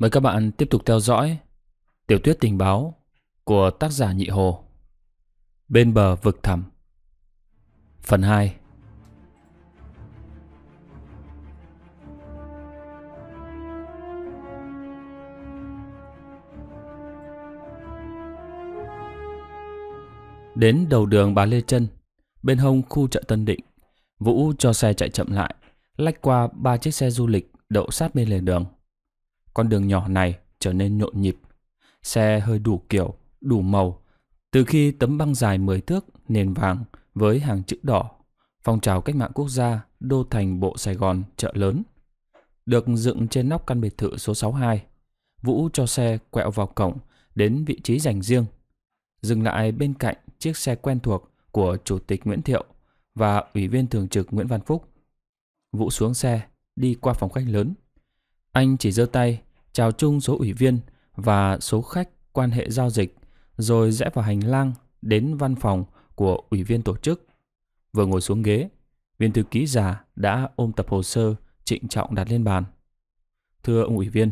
Mời các bạn tiếp tục theo dõi Tiểu thuyết tình báo của tác giả Nhị Hồ Bên bờ vực thẳm Phần 2 Đến đầu đường bà Lê Trân, bên hông khu chợ Tân Định, Vũ cho xe chạy chậm lại, lách qua ba chiếc xe du lịch đậu sát bên lề đường. Con đường nhỏ này trở nên nhộn nhịp. Xe hơi đủ kiểu, đủ màu. Từ khi tấm băng dài 10 thước, nền vàng với hàng chữ đỏ, phong trào cách mạng quốc gia đô thành bộ Sài Gòn chợ lớn. Được dựng trên nóc căn biệt thự số 62, Vũ cho xe quẹo vào cổng đến vị trí dành riêng. Dừng lại bên cạnh chiếc xe quen thuộc của Chủ tịch Nguyễn Thiệu và Ủy viên Thường trực Nguyễn Văn Phúc. Vũ xuống xe, đi qua phòng khách lớn, anh chỉ giơ tay, chào chung số ủy viên và số khách quan hệ giao dịch, rồi rẽ vào hành lang đến văn phòng của ủy viên tổ chức. Vừa ngồi xuống ghế, viên thư ký già đã ôm tập hồ sơ trịnh trọng đặt lên bàn. Thưa ông ủy viên,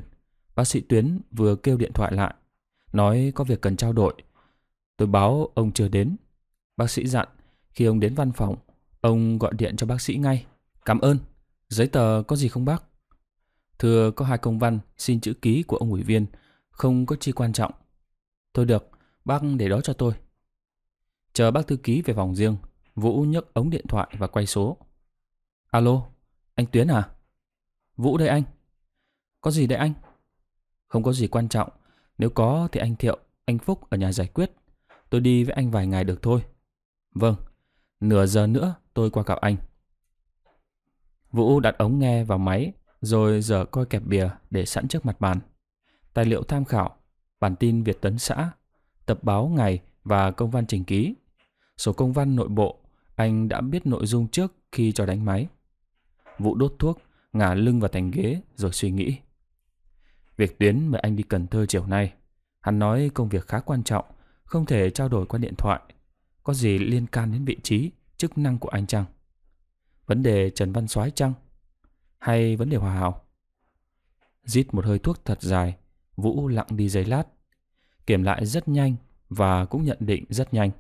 bác sĩ Tuyến vừa kêu điện thoại lại, nói có việc cần trao đổi. Tôi báo ông chưa đến. Bác sĩ dặn, khi ông đến văn phòng, ông gọi điện cho bác sĩ ngay. Cảm ơn. Giấy tờ có gì không bác? Thưa có hai công văn xin chữ ký của ông ủy viên, không có chi quan trọng. Thôi được, bác để đó cho tôi. Chờ bác thư ký về phòng riêng, Vũ nhấc ống điện thoại và quay số. Alo, anh Tuyến à? Vũ đây anh. Có gì đấy anh? Không có gì quan trọng, nếu có thì anh Thiệu, anh Phúc ở nhà giải quyết. Tôi đi với anh vài ngày được thôi. Vâng, nửa giờ nữa tôi qua gặp anh. Vũ đặt ống nghe vào máy rồi dở coi kẹp bìa để sẵn trước mặt bàn. Tài liệu tham khảo, bản tin Việt Tấn xã, tập báo ngày và công văn trình ký. Số công văn nội bộ, anh đã biết nội dung trước khi cho đánh máy. Vụ đốt thuốc, ngả lưng vào thành ghế rồi suy nghĩ. Việc Tuyến mời anh đi Cần Thơ chiều nay. Hắn nói công việc khá quan trọng, không thể trao đổi qua điện thoại. Có gì liên can đến vị trí, chức năng của anh chăng? Vấn đề Trần Văn Soái chăng? hay vấn đề hòa hảo? Rít một hơi thuốc thật dài, Vũ lặng đi giấy lát, kiểm lại rất nhanh và cũng nhận định rất nhanh.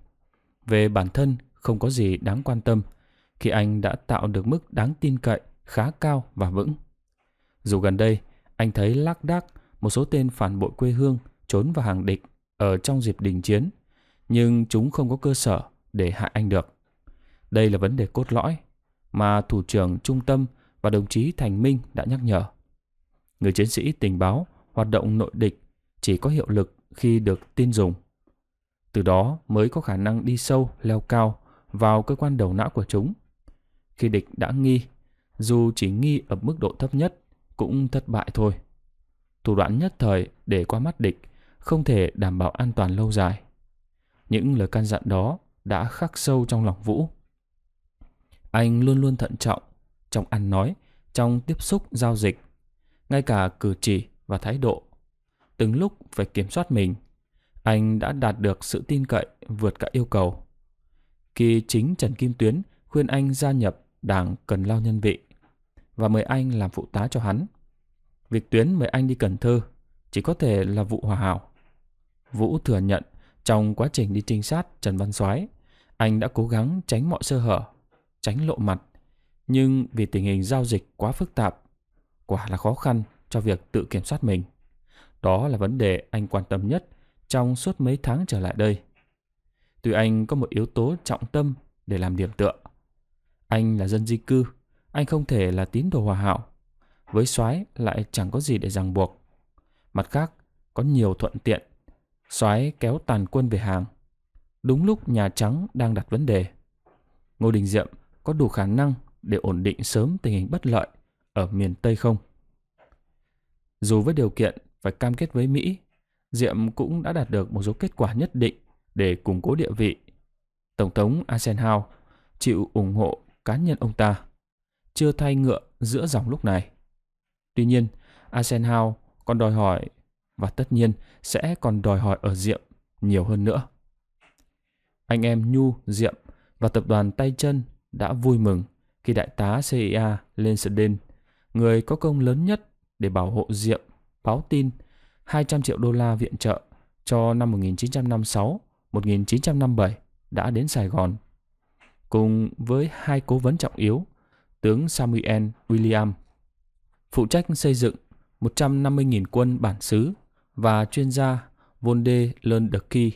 Về bản thân không có gì đáng quan tâm khi anh đã tạo được mức đáng tin cậy khá cao và vững. Dù gần đây anh thấy lác đác một số tên phản bội quê hương trốn vào hàng địch ở trong dịp đình chiến, nhưng chúng không có cơ sở để hại anh được. Đây là vấn đề cốt lõi mà thủ trưởng trung tâm và đồng chí Thành Minh đã nhắc nhở. Người chiến sĩ tình báo hoạt động nội địch chỉ có hiệu lực khi được tin dùng. Từ đó mới có khả năng đi sâu, leo cao vào cơ quan đầu não của chúng. Khi địch đã nghi, dù chỉ nghi ở mức độ thấp nhất cũng thất bại thôi. Thủ đoạn nhất thời để qua mắt địch không thể đảm bảo an toàn lâu dài. Những lời can dặn đó đã khắc sâu trong lòng Vũ. Anh luôn luôn thận trọng trong ăn nói, trong tiếp xúc giao dịch, ngay cả cử chỉ và thái độ. Từng lúc phải kiểm soát mình, anh đã đạt được sự tin cậy vượt cả yêu cầu. Khi chính Trần Kim Tuyến khuyên anh gia nhập Đảng Cần Lao Nhân Vị và mời anh làm phụ tá cho hắn, việc Tuyến mời anh đi Cần Thơ chỉ có thể là vụ hòa hảo. Vũ thừa nhận trong quá trình đi trinh sát Trần Văn Soái, anh đã cố gắng tránh mọi sơ hở, tránh lộ mặt, nhưng vì tình hình giao dịch quá phức tạp, quả là khó khăn cho việc tự kiểm soát mình. Đó là vấn đề anh quan tâm nhất trong suốt mấy tháng trở lại đây. Tuy anh có một yếu tố trọng tâm để làm điểm tựa. Anh là dân di cư, anh không thể là tín đồ hòa hảo. Với soái lại chẳng có gì để ràng buộc. Mặt khác, có nhiều thuận tiện. Soái kéo tàn quân về hàng. Đúng lúc Nhà Trắng đang đặt vấn đề. Ngô Đình Diệm có đủ khả năng để ổn định sớm tình hình bất lợi ở miền Tây không? Dù với điều kiện phải cam kết với Mỹ, Diệm cũng đã đạt được một số kết quả nhất định để củng cố địa vị. Tổng thống Eisenhower chịu ủng hộ cá nhân ông ta, chưa thay ngựa giữa dòng lúc này. Tuy nhiên, Eisenhower còn đòi hỏi và tất nhiên sẽ còn đòi hỏi ở Diệm nhiều hơn nữa. Anh em Nhu, Diệm và tập đoàn Tay Chân đã vui mừng khi đại tá CIA lên Sden, người có công lớn nhất để bảo hộ Diệm, báo tin 200 triệu đô la viện trợ cho năm 1956-1957 đã đến Sài Gòn. Cùng với hai cố vấn trọng yếu, tướng Samuel William, phụ trách xây dựng 150.000 quân bản xứ và chuyên gia Von De Lundeki,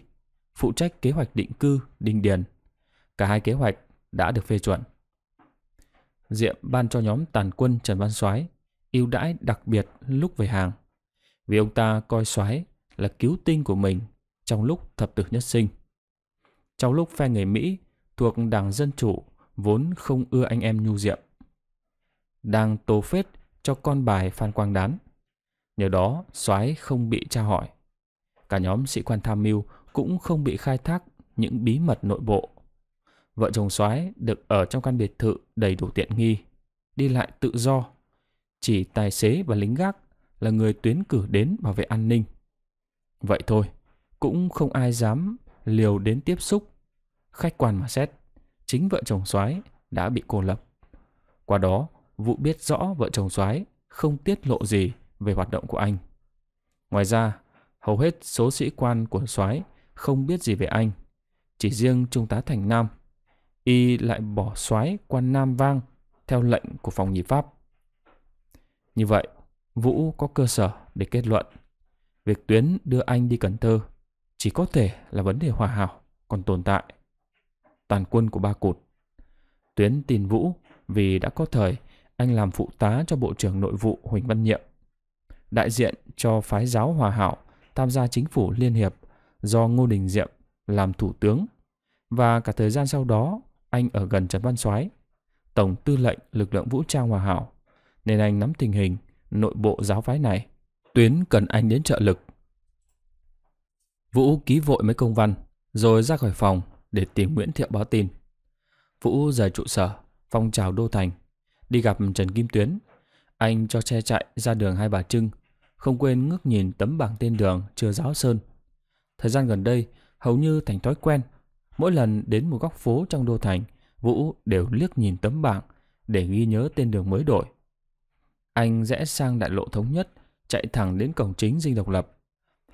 phụ trách kế hoạch định cư Đình Điền. Cả hai kế hoạch đã được phê chuẩn. Diệm ban cho nhóm tàn quân Trần Văn Soái ưu đãi đặc biệt lúc về hàng. Vì ông ta coi Soái là cứu tinh của mình trong lúc thập tử nhất sinh. Trong lúc phe người Mỹ thuộc Đảng Dân Chủ vốn không ưa anh em nhu diệm. Đang tố phết cho con bài Phan Quang Đán. Nhờ đó, soái không bị tra hỏi. Cả nhóm sĩ quan tham mưu cũng không bị khai thác những bí mật nội bộ vợ chồng soái được ở trong căn biệt thự đầy đủ tiện nghi, đi lại tự do. Chỉ tài xế và lính gác là người tuyến cử đến bảo vệ an ninh. Vậy thôi, cũng không ai dám liều đến tiếp xúc. Khách quan mà xét, chính vợ chồng soái đã bị cô lập. Qua đó, vụ biết rõ vợ chồng soái không tiết lộ gì về hoạt động của anh. Ngoài ra, hầu hết số sĩ quan của soái không biết gì về anh, chỉ riêng trung tá Thành Nam y lại bỏ xoáy qua Nam Vang theo lệnh của phòng nhị Pháp. Như vậy, Vũ có cơ sở để kết luận việc Tuyến đưa anh đi Cần Thơ chỉ có thể là vấn đề hòa hảo còn tồn tại. Tàn quân của Ba Cụt Tuyến tin Vũ vì đã có thời anh làm phụ tá cho Bộ trưởng Nội vụ Huỳnh Văn Nhiệm, đại diện cho phái giáo hòa hảo tham gia chính phủ liên hiệp do Ngô Đình Diệm làm thủ tướng và cả thời gian sau đó anh ở gần Trần Văn Soái, Tổng Tư lệnh Lực lượng Vũ trang Hòa Hảo, nên anh nắm tình hình nội bộ giáo phái này. Tuyến cần anh đến trợ lực. Vũ ký vội mấy công văn, rồi ra khỏi phòng để tìm Nguyễn Thiệu báo tin. Vũ rời trụ sở, phong trào Đô Thành, đi gặp Trần Kim Tuyến. Anh cho xe chạy ra đường Hai Bà Trưng, không quên ngước nhìn tấm bảng tên đường chưa giáo sơn. Thời gian gần đây, hầu như thành thói quen Mỗi lần đến một góc phố trong đô thành, Vũ đều liếc nhìn tấm bảng để ghi nhớ tên đường mới đổi. Anh rẽ sang đại lộ thống nhất, chạy thẳng đến cổng chính dinh độc lập.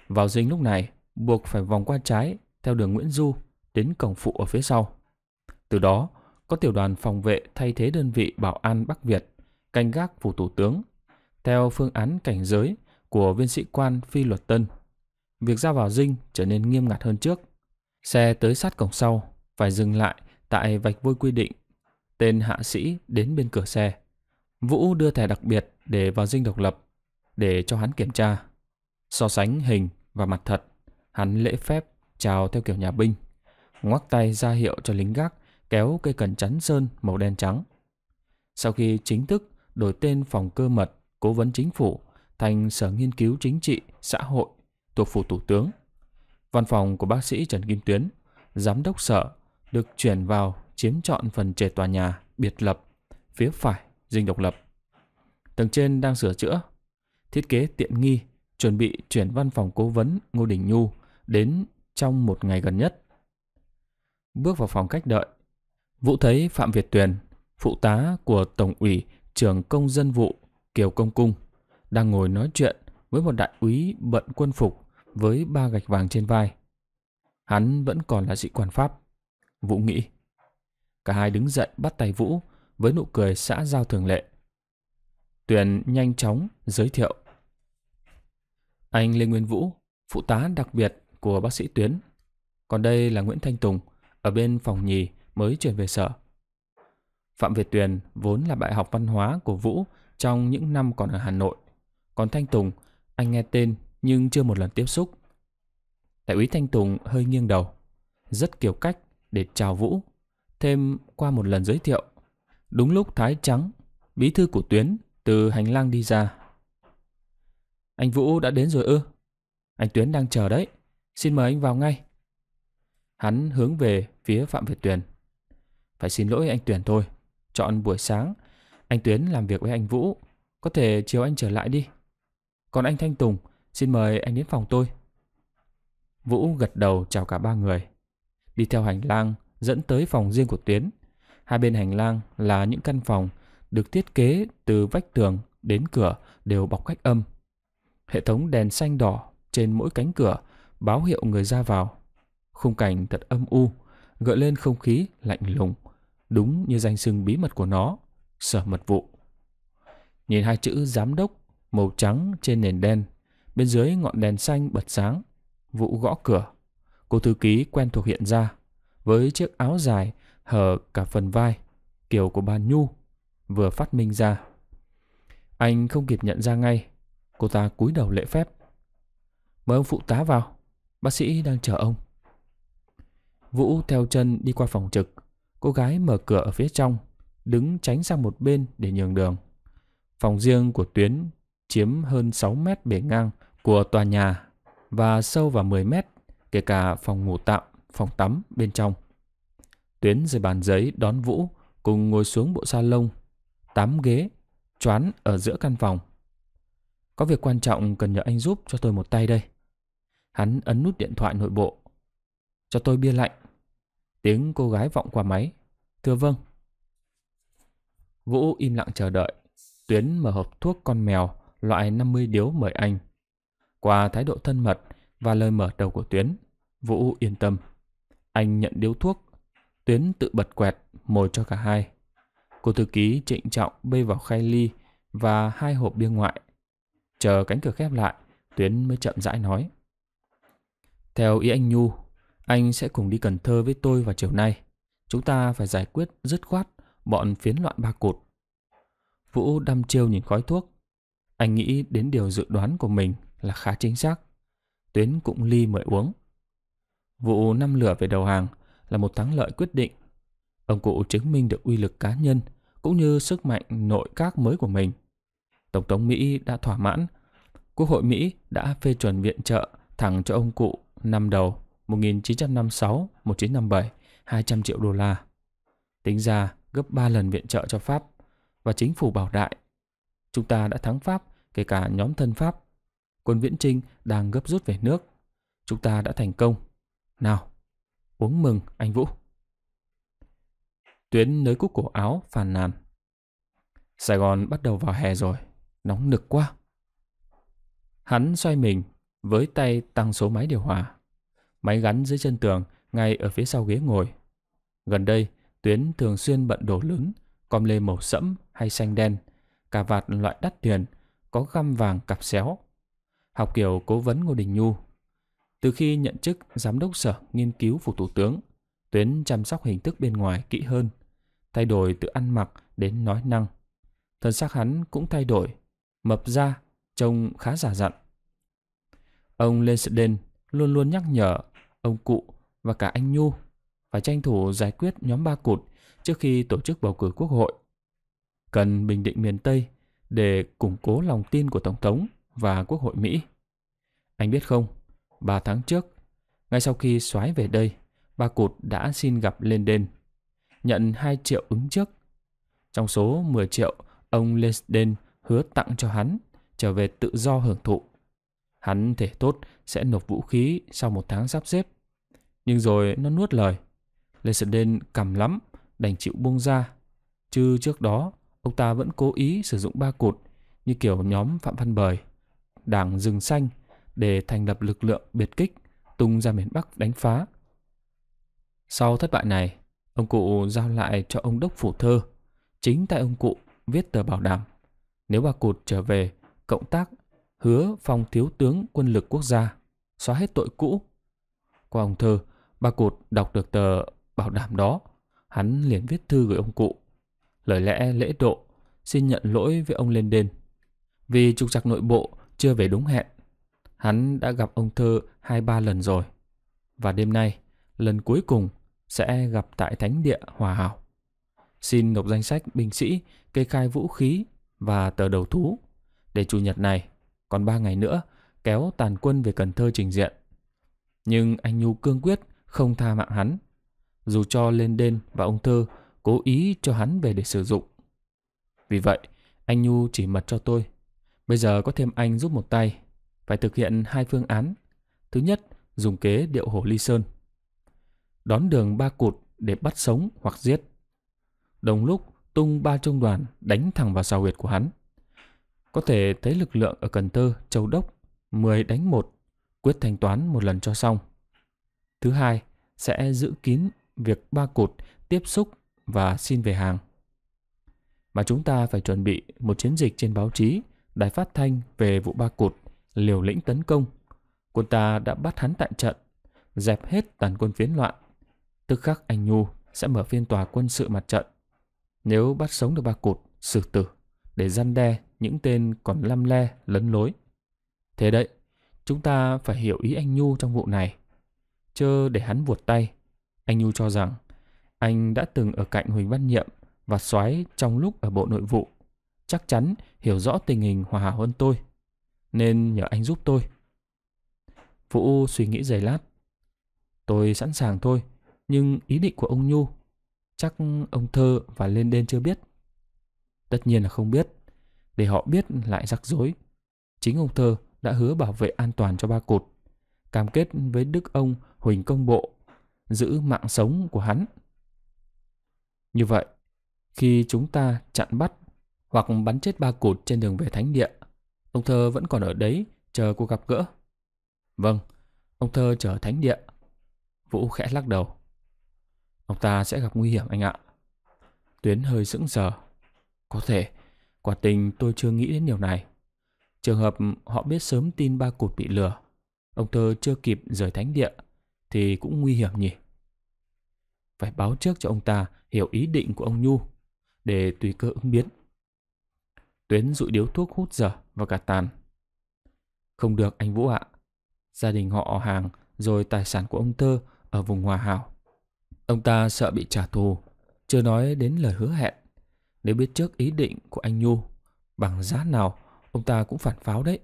Vào dinh lúc này, buộc phải vòng qua trái theo đường Nguyễn Du đến cổng phụ ở phía sau. Từ đó, có tiểu đoàn phòng vệ thay thế đơn vị bảo an Bắc Việt, canh gác phủ thủ tướng, theo phương án cảnh giới của viên sĩ quan phi luật tân. Việc ra vào dinh trở nên nghiêm ngặt hơn trước. Xe tới sát cổng sau, phải dừng lại tại vạch vôi quy định. Tên hạ sĩ đến bên cửa xe. Vũ đưa thẻ đặc biệt để vào dinh độc lập, để cho hắn kiểm tra. So sánh hình và mặt thật, hắn lễ phép chào theo kiểu nhà binh. Ngoắc tay ra hiệu cho lính gác kéo cây cần chắn sơn màu đen trắng. Sau khi chính thức đổi tên phòng cơ mật cố vấn chính phủ thành Sở Nghiên cứu Chính trị Xã hội thuộc Phủ Thủ tướng, Văn phòng của bác sĩ Trần Kim Tuyến, giám đốc sở, được chuyển vào chiếm trọn phần trệt tòa nhà biệt lập phía phải dinh độc lập. Tầng trên đang sửa chữa, thiết kế tiện nghi, chuẩn bị chuyển văn phòng cố vấn Ngô Đình Nhu đến trong một ngày gần nhất. Bước vào phòng cách đợi, Vũ thấy Phạm Việt Tuyền, phụ tá của Tổng ủy trưởng công dân vụ Kiều Công Cung, đang ngồi nói chuyện với một đại úy bận quân phục với ba gạch vàng trên vai. Hắn vẫn còn là sĩ quan Pháp. Vũ nghĩ. Cả hai đứng dậy bắt tay Vũ với nụ cười xã giao thường lệ. Tuyền nhanh chóng giới thiệu. Anh Lê Nguyên Vũ, phụ tá đặc biệt của bác sĩ Tuyến. Còn đây là Nguyễn Thanh Tùng, ở bên phòng nhì mới chuyển về sở. Phạm Việt Tuyền vốn là bạn học văn hóa của Vũ trong những năm còn ở Hà Nội. Còn Thanh Tùng, anh nghe tên nhưng chưa một lần tiếp xúc. Đại úy Thanh Tùng hơi nghiêng đầu, rất kiểu cách để chào Vũ, thêm qua một lần giới thiệu. Đúng lúc Thái Trắng, bí thư của tuyến, từ hành lang đi ra. Anh Vũ đã đến rồi ư? Anh Tuyến đang chờ đấy, xin mời anh vào ngay. Hắn hướng về phía Phạm Việt Tuyền. Phải xin lỗi anh Tuyền thôi, chọn buổi sáng, anh Tuyến làm việc với anh Vũ, có thể chiều anh trở lại đi. Còn anh Thanh Tùng, Xin mời anh đến phòng tôi. Vũ gật đầu chào cả ba người. Đi theo hành lang dẫn tới phòng riêng của Tuyến. Hai bên hành lang là những căn phòng được thiết kế từ vách tường đến cửa đều bọc cách âm. Hệ thống đèn xanh đỏ trên mỗi cánh cửa báo hiệu người ra vào. Khung cảnh thật âm u, gợi lên không khí lạnh lùng, đúng như danh xưng bí mật của nó, sở mật vụ. Nhìn hai chữ giám đốc màu trắng trên nền đen Bên dưới ngọn đèn xanh bật sáng, Vũ gõ cửa. Cô thư ký quen thuộc hiện ra, với chiếc áo dài hở cả phần vai, kiểu của bà Nhu, vừa phát minh ra. Anh không kịp nhận ra ngay, cô ta cúi đầu lễ phép. Mời ông phụ tá vào, bác sĩ đang chờ ông. Vũ theo chân đi qua phòng trực, cô gái mở cửa ở phía trong, đứng tránh sang một bên để nhường đường. Phòng riêng của Tuyến chiếm hơn 6 mét bề ngang của tòa nhà và sâu vào 10 mét, kể cả phòng ngủ tạm, phòng tắm bên trong. Tuyến dưới bàn giấy đón Vũ cùng ngồi xuống bộ sa lông, tám ghế, choán ở giữa căn phòng. Có việc quan trọng cần nhờ anh giúp cho tôi một tay đây. Hắn ấn nút điện thoại nội bộ. Cho tôi bia lạnh. Tiếng cô gái vọng qua máy. Thưa vâng. Vũ im lặng chờ đợi. Tuyến mở hộp thuốc con mèo loại 50 điếu mời anh. Qua thái độ thân mật và lời mở đầu của Tuyến, Vũ yên tâm. Anh nhận điếu thuốc, Tuyến tự bật quẹt, mồi cho cả hai. Cô thư ký trịnh trọng bê vào khay ly và hai hộp bia ngoại. Chờ cánh cửa khép lại, Tuyến mới chậm rãi nói. Theo ý anh Nhu, anh sẽ cùng đi Cần Thơ với tôi vào chiều nay. Chúng ta phải giải quyết dứt khoát bọn phiến loạn ba cột. Vũ đăm chiêu nhìn khói thuốc. Anh nghĩ đến điều dự đoán của mình là khá chính xác. Tuyến cũng ly mời uống. Vụ năm lửa về đầu hàng là một thắng lợi quyết định. Ông cụ chứng minh được uy lực cá nhân cũng như sức mạnh nội các mới của mình. Tổng thống Mỹ đã thỏa mãn. Quốc hội Mỹ đã phê chuẩn viện trợ thẳng cho ông cụ năm đầu 1956-1957 200 triệu đô la. Tính ra gấp 3 lần viện trợ cho Pháp và chính phủ bảo đại. Chúng ta đã thắng Pháp, kể cả nhóm thân Pháp quân Viễn Trinh đang gấp rút về nước. Chúng ta đã thành công. Nào, uống mừng anh Vũ. Tuyến nới cúc cổ áo phàn nàn. Sài Gòn bắt đầu vào hè rồi, nóng nực quá. Hắn xoay mình, với tay tăng số máy điều hòa. Máy gắn dưới chân tường, ngay ở phía sau ghế ngồi. Gần đây, Tuyến thường xuyên bận đồ lớn, com lê màu sẫm hay xanh đen, cà vạt loại đắt tiền, có găm vàng cặp xéo, học kiểu cố vấn Ngô Đình Nhu. Từ khi nhận chức Giám đốc Sở Nghiên cứu của Thủ tướng, Tuyến chăm sóc hình thức bên ngoài kỹ hơn, thay đổi từ ăn mặc đến nói năng. Thần sắc hắn cũng thay đổi, mập ra, trông khá giả dặn. Ông Lê Sự Đên luôn luôn nhắc nhở ông cụ và cả anh Nhu phải tranh thủ giải quyết nhóm ba cụt trước khi tổ chức bầu cử quốc hội. Cần bình định miền Tây để củng cố lòng tin của Tổng thống và Quốc hội Mỹ. Anh biết không, 3 tháng trước, ngay sau khi soái về đây, bà Cụt đã xin gặp Lên Đên, nhận 2 triệu ứng trước. Trong số 10 triệu, ông Lên Đên hứa tặng cho hắn, trở về tự do hưởng thụ. Hắn thể tốt sẽ nộp vũ khí sau một tháng sắp xếp. Nhưng rồi nó nuốt lời. Lê Sơn Đên cầm lắm, đành chịu buông ra. Chứ trước đó, ông ta vẫn cố ý sử dụng ba cột như kiểu nhóm Phạm Văn Bời. Đảng Rừng Xanh để thành lập lực lượng biệt kích tung ra miền Bắc đánh phá. Sau thất bại này, ông cụ giao lại cho ông đốc phủ thơ. Chính tại ông cụ viết tờ bảo đảm. Nếu bà cụt trở về, cộng tác, hứa phong thiếu tướng quân lực quốc gia, xóa hết tội cũ. Qua ông thơ, bà cụt đọc được tờ bảo đảm đó. Hắn liền viết thư gửi ông cụ. Lời lẽ lễ độ, xin nhận lỗi với ông lên đền. Vì trục trặc nội bộ chưa về đúng hẹn. Hắn đã gặp ông Thơ hai ba lần rồi. Và đêm nay, lần cuối cùng sẽ gặp tại Thánh Địa Hòa Hảo. Xin nộp danh sách binh sĩ, kê khai vũ khí và tờ đầu thú. Để Chủ nhật này, còn ba ngày nữa, kéo tàn quân về Cần Thơ trình diện. Nhưng anh Nhu cương quyết không tha mạng hắn. Dù cho lên đên và ông Thơ cố ý cho hắn về để sử dụng. Vì vậy, anh Nhu chỉ mật cho tôi Bây giờ có thêm anh giúp một tay, phải thực hiện hai phương án. Thứ nhất, dùng kế điệu hổ ly sơn. Đón đường ba cụt để bắt sống hoặc giết. Đồng lúc tung ba trung đoàn đánh thẳng vào sao huyệt của hắn. Có thể thấy lực lượng ở Cần Thơ, Châu Đốc, 10 đánh 1, quyết thanh toán một lần cho xong. Thứ hai, sẽ giữ kín việc ba cụt tiếp xúc và xin về hàng. Mà chúng ta phải chuẩn bị một chiến dịch trên báo chí đài phát thanh về vụ Ba Cụt liều lĩnh tấn công. Quân ta đã bắt hắn tại trận, dẹp hết tàn quân phiến loạn. Tức khắc anh Nhu sẽ mở phiên tòa quân sự mặt trận. Nếu bắt sống được Ba Cụt, xử tử để gian đe những tên còn lăm le lấn lối. Thế đấy, chúng ta phải hiểu ý anh Nhu trong vụ này. Chớ để hắn vuột tay. Anh Nhu cho rằng anh đã từng ở cạnh Huỳnh Văn Nhiệm và soái trong lúc ở Bộ Nội vụ chắc chắn hiểu rõ tình hình hòa hảo hơn tôi. Nên nhờ anh giúp tôi. Vũ suy nghĩ giày lát. Tôi sẵn sàng thôi, nhưng ý định của ông Nhu chắc ông Thơ và Lên Đen chưa biết. Tất nhiên là không biết, để họ biết lại rắc rối. Chính ông Thơ đã hứa bảo vệ an toàn cho ba cột, cam kết với Đức ông Huỳnh Công Bộ giữ mạng sống của hắn. Như vậy, khi chúng ta chặn bắt hoặc bắn chết ba cụt trên đường về thánh địa. Ông thơ vẫn còn ở đấy chờ cuộc gặp gỡ. Vâng, ông thơ chờ thánh địa. Vũ khẽ lắc đầu. Ông ta sẽ gặp nguy hiểm anh ạ. Tuyến hơi sững sờ. Có thể, quả tình tôi chưa nghĩ đến điều này. Trường hợp họ biết sớm tin ba cụt bị lừa, ông thơ chưa kịp rời thánh địa, thì cũng nguy hiểm nhỉ. Phải báo trước cho ông ta hiểu ý định của ông Nhu, để tùy cơ ứng biến. Tuyến rụi điếu thuốc hút dở và cả tàn. Không được anh Vũ ạ. Gia đình họ hàng rồi tài sản của ông Tơ ở vùng Hòa Hảo. Ông ta sợ bị trả thù, chưa nói đến lời hứa hẹn. Nếu biết trước ý định của anh Nhu, bằng giá nào ông ta cũng phản pháo đấy.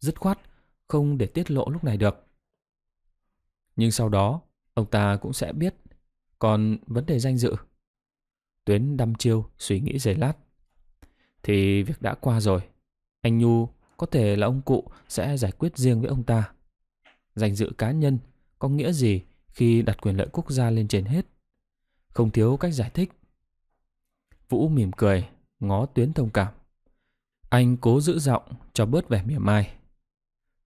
Dứt khoát, không để tiết lộ lúc này được. Nhưng sau đó, ông ta cũng sẽ biết. Còn vấn đề danh dự? Tuyến đăm chiêu, suy nghĩ giây lát thì việc đã qua rồi. Anh Nhu có thể là ông cụ sẽ giải quyết riêng với ông ta. Danh dự cá nhân có nghĩa gì khi đặt quyền lợi quốc gia lên trên hết? Không thiếu cách giải thích. Vũ mỉm cười, ngó tuyến thông cảm. Anh cố giữ giọng cho bớt vẻ mỉa mai.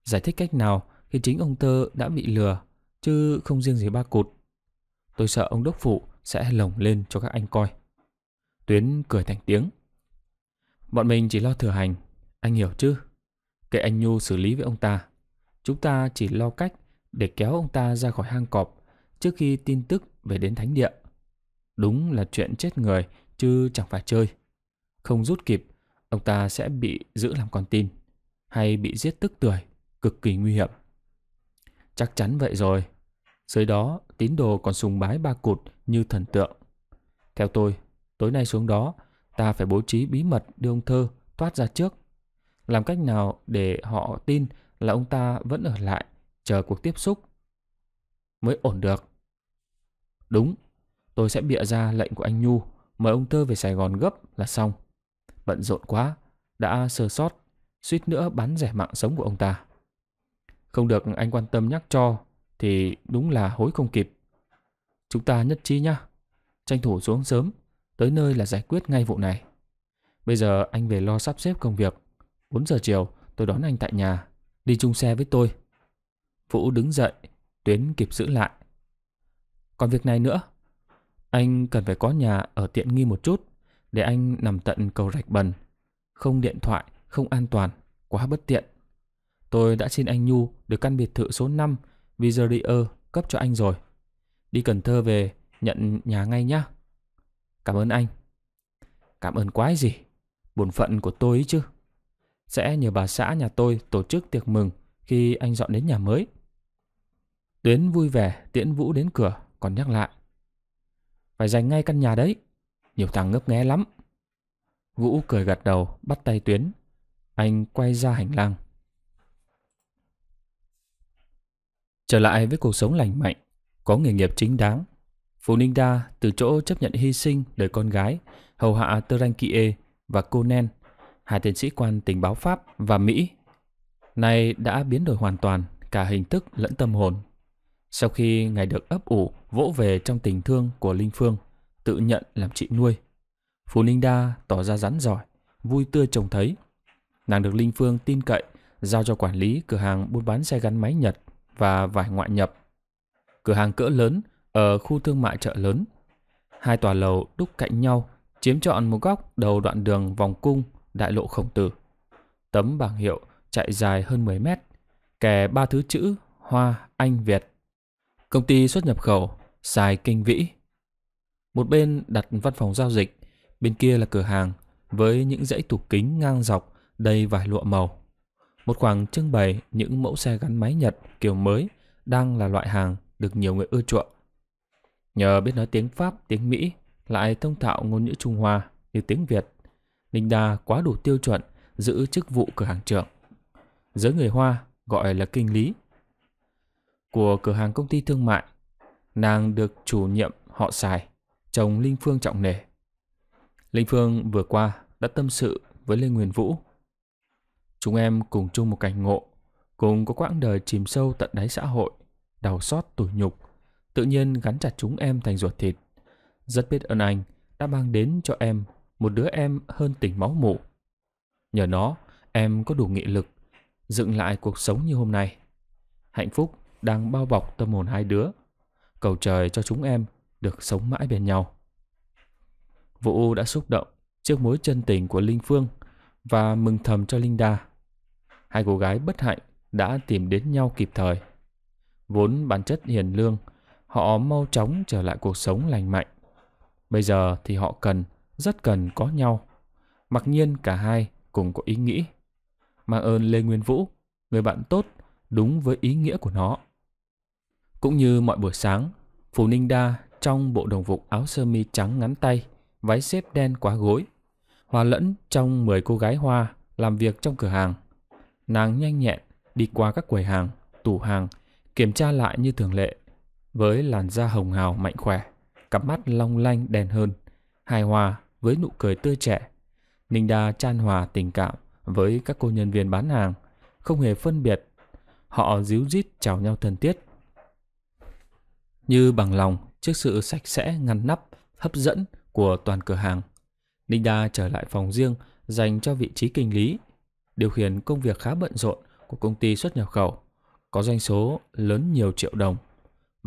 Giải thích cách nào khi chính ông tơ đã bị lừa, chứ không riêng gì ba cụt. Tôi sợ ông đốc phụ sẽ lồng lên cho các anh coi. Tuyến cười thành tiếng. Bọn mình chỉ lo thừa hành, anh hiểu chứ? Kệ anh Nhu xử lý với ông ta. Chúng ta chỉ lo cách để kéo ông ta ra khỏi hang cọp trước khi tin tức về đến thánh địa. Đúng là chuyện chết người chứ chẳng phải chơi. Không rút kịp, ông ta sẽ bị giữ làm con tin hay bị giết tức tuổi, cực kỳ nguy hiểm. Chắc chắn vậy rồi. Dưới đó, tín đồ còn sùng bái ba cụt như thần tượng. Theo tôi, tối nay xuống đó, Ta phải bố trí bí mật đưa ông Thơ thoát ra trước. Làm cách nào để họ tin là ông ta vẫn ở lại, chờ cuộc tiếp xúc mới ổn được. Đúng, tôi sẽ bịa ra lệnh của anh Nhu, mời ông Thơ về Sài Gòn gấp là xong. Bận rộn quá, đã sơ sót, suýt nữa bắn rẻ mạng sống của ông ta. Không được anh quan tâm nhắc cho, thì đúng là hối không kịp. Chúng ta nhất trí nhá, tranh thủ xuống sớm tới nơi là giải quyết ngay vụ này. Bây giờ anh về lo sắp xếp công việc. 4 giờ chiều tôi đón anh tại nhà, đi chung xe với tôi. Vũ đứng dậy, Tuyến kịp giữ lại. Còn việc này nữa, anh cần phải có nhà ở tiện nghi một chút để anh nằm tận cầu rạch bần. Không điện thoại, không an toàn, quá bất tiện. Tôi đã xin anh Nhu được căn biệt thự số 5 Viseria cấp cho anh rồi. Đi Cần Thơ về nhận nhà ngay nhá. Cảm ơn anh. Cảm ơn quái gì? Bổn phận của tôi ấy chứ. Sẽ nhờ bà xã nhà tôi tổ chức tiệc mừng khi anh dọn đến nhà mới. Tuyến vui vẻ tiễn Vũ đến cửa còn nhắc lại. Phải dành ngay căn nhà đấy. Nhiều thằng ngấp nghe lắm. Vũ cười gật đầu bắt tay Tuyến. Anh quay ra hành lang. Trở lại với cuộc sống lành mạnh, có nghề nghiệp chính đáng Phù Ninh Đa từ chỗ chấp nhận hy sinh đời con gái, hầu hạ Tơ Terang Kie và cô Nen, hai tiến sĩ quan tình báo Pháp và Mỹ, nay đã biến đổi hoàn toàn cả hình thức lẫn tâm hồn. Sau khi ngài được ấp ủ vỗ về trong tình thương của Linh Phương, tự nhận làm chị nuôi, Phù Ninh Đa tỏ ra rắn giỏi, vui tươi trông thấy. Nàng được Linh Phương tin cậy, giao cho quản lý cửa hàng buôn bán xe gắn máy Nhật và vải ngoại nhập. Cửa hàng cỡ lớn ở khu thương mại chợ lớn. Hai tòa lầu đúc cạnh nhau, chiếm trọn một góc đầu đoạn đường vòng cung đại lộ khổng tử. Tấm bảng hiệu chạy dài hơn 10 mét, kè ba thứ chữ Hoa Anh Việt. Công ty xuất nhập khẩu xài kinh vĩ. Một bên đặt văn phòng giao dịch, bên kia là cửa hàng với những dãy tủ kính ngang dọc đầy vải lụa màu. Một khoảng trưng bày những mẫu xe gắn máy Nhật kiểu mới đang là loại hàng được nhiều người ưa chuộng. Nhờ biết nói tiếng Pháp, tiếng Mỹ, lại thông thạo ngôn ngữ Trung Hoa như tiếng Việt, Linh Đa quá đủ tiêu chuẩn giữ chức vụ cửa hàng trưởng. Giới người Hoa gọi là kinh lý. Của cửa hàng công ty thương mại, nàng được chủ nhiệm họ xài, chồng Linh Phương trọng nề, Linh Phương vừa qua đã tâm sự với Lê Nguyên Vũ. Chúng em cùng chung một cảnh ngộ, cùng có quãng đời chìm sâu tận đáy xã hội, đau xót tủi nhục, tự nhiên gắn chặt chúng em thành ruột thịt. Rất biết ơn anh đã mang đến cho em một đứa em hơn tình máu mủ. Nhờ nó, em có đủ nghị lực dựng lại cuộc sống như hôm nay. Hạnh phúc đang bao bọc tâm hồn hai đứa. Cầu trời cho chúng em được sống mãi bên nhau. Vũ đã xúc động trước mối chân tình của Linh Phương và mừng thầm cho Linh Đa. Hai cô gái bất hạnh đã tìm đến nhau kịp thời. Vốn bản chất hiền lương, họ mau chóng trở lại cuộc sống lành mạnh. Bây giờ thì họ cần, rất cần có nhau. Mặc nhiên cả hai cùng có ý nghĩ. Mang ơn Lê Nguyên Vũ, người bạn tốt đúng với ý nghĩa của nó. Cũng như mọi buổi sáng, Phù Ninh Đa trong bộ đồng phục áo sơ mi trắng ngắn tay, váy xếp đen quá gối, hòa lẫn trong 10 cô gái hoa làm việc trong cửa hàng. Nàng nhanh nhẹn đi qua các quầy hàng, tủ hàng, kiểm tra lại như thường lệ với làn da hồng hào mạnh khỏe, cặp mắt long lanh đen hơn, hài hòa với nụ cười tươi trẻ. Ninh Đa chan hòa tình cảm với các cô nhân viên bán hàng, không hề phân biệt. Họ díu dít chào nhau thân thiết. Như bằng lòng trước sự sạch sẽ ngăn nắp, hấp dẫn của toàn cửa hàng. Ninh Đa trở lại phòng riêng dành cho vị trí kinh lý, điều khiển công việc khá bận rộn của công ty xuất nhập khẩu, có doanh số lớn nhiều triệu đồng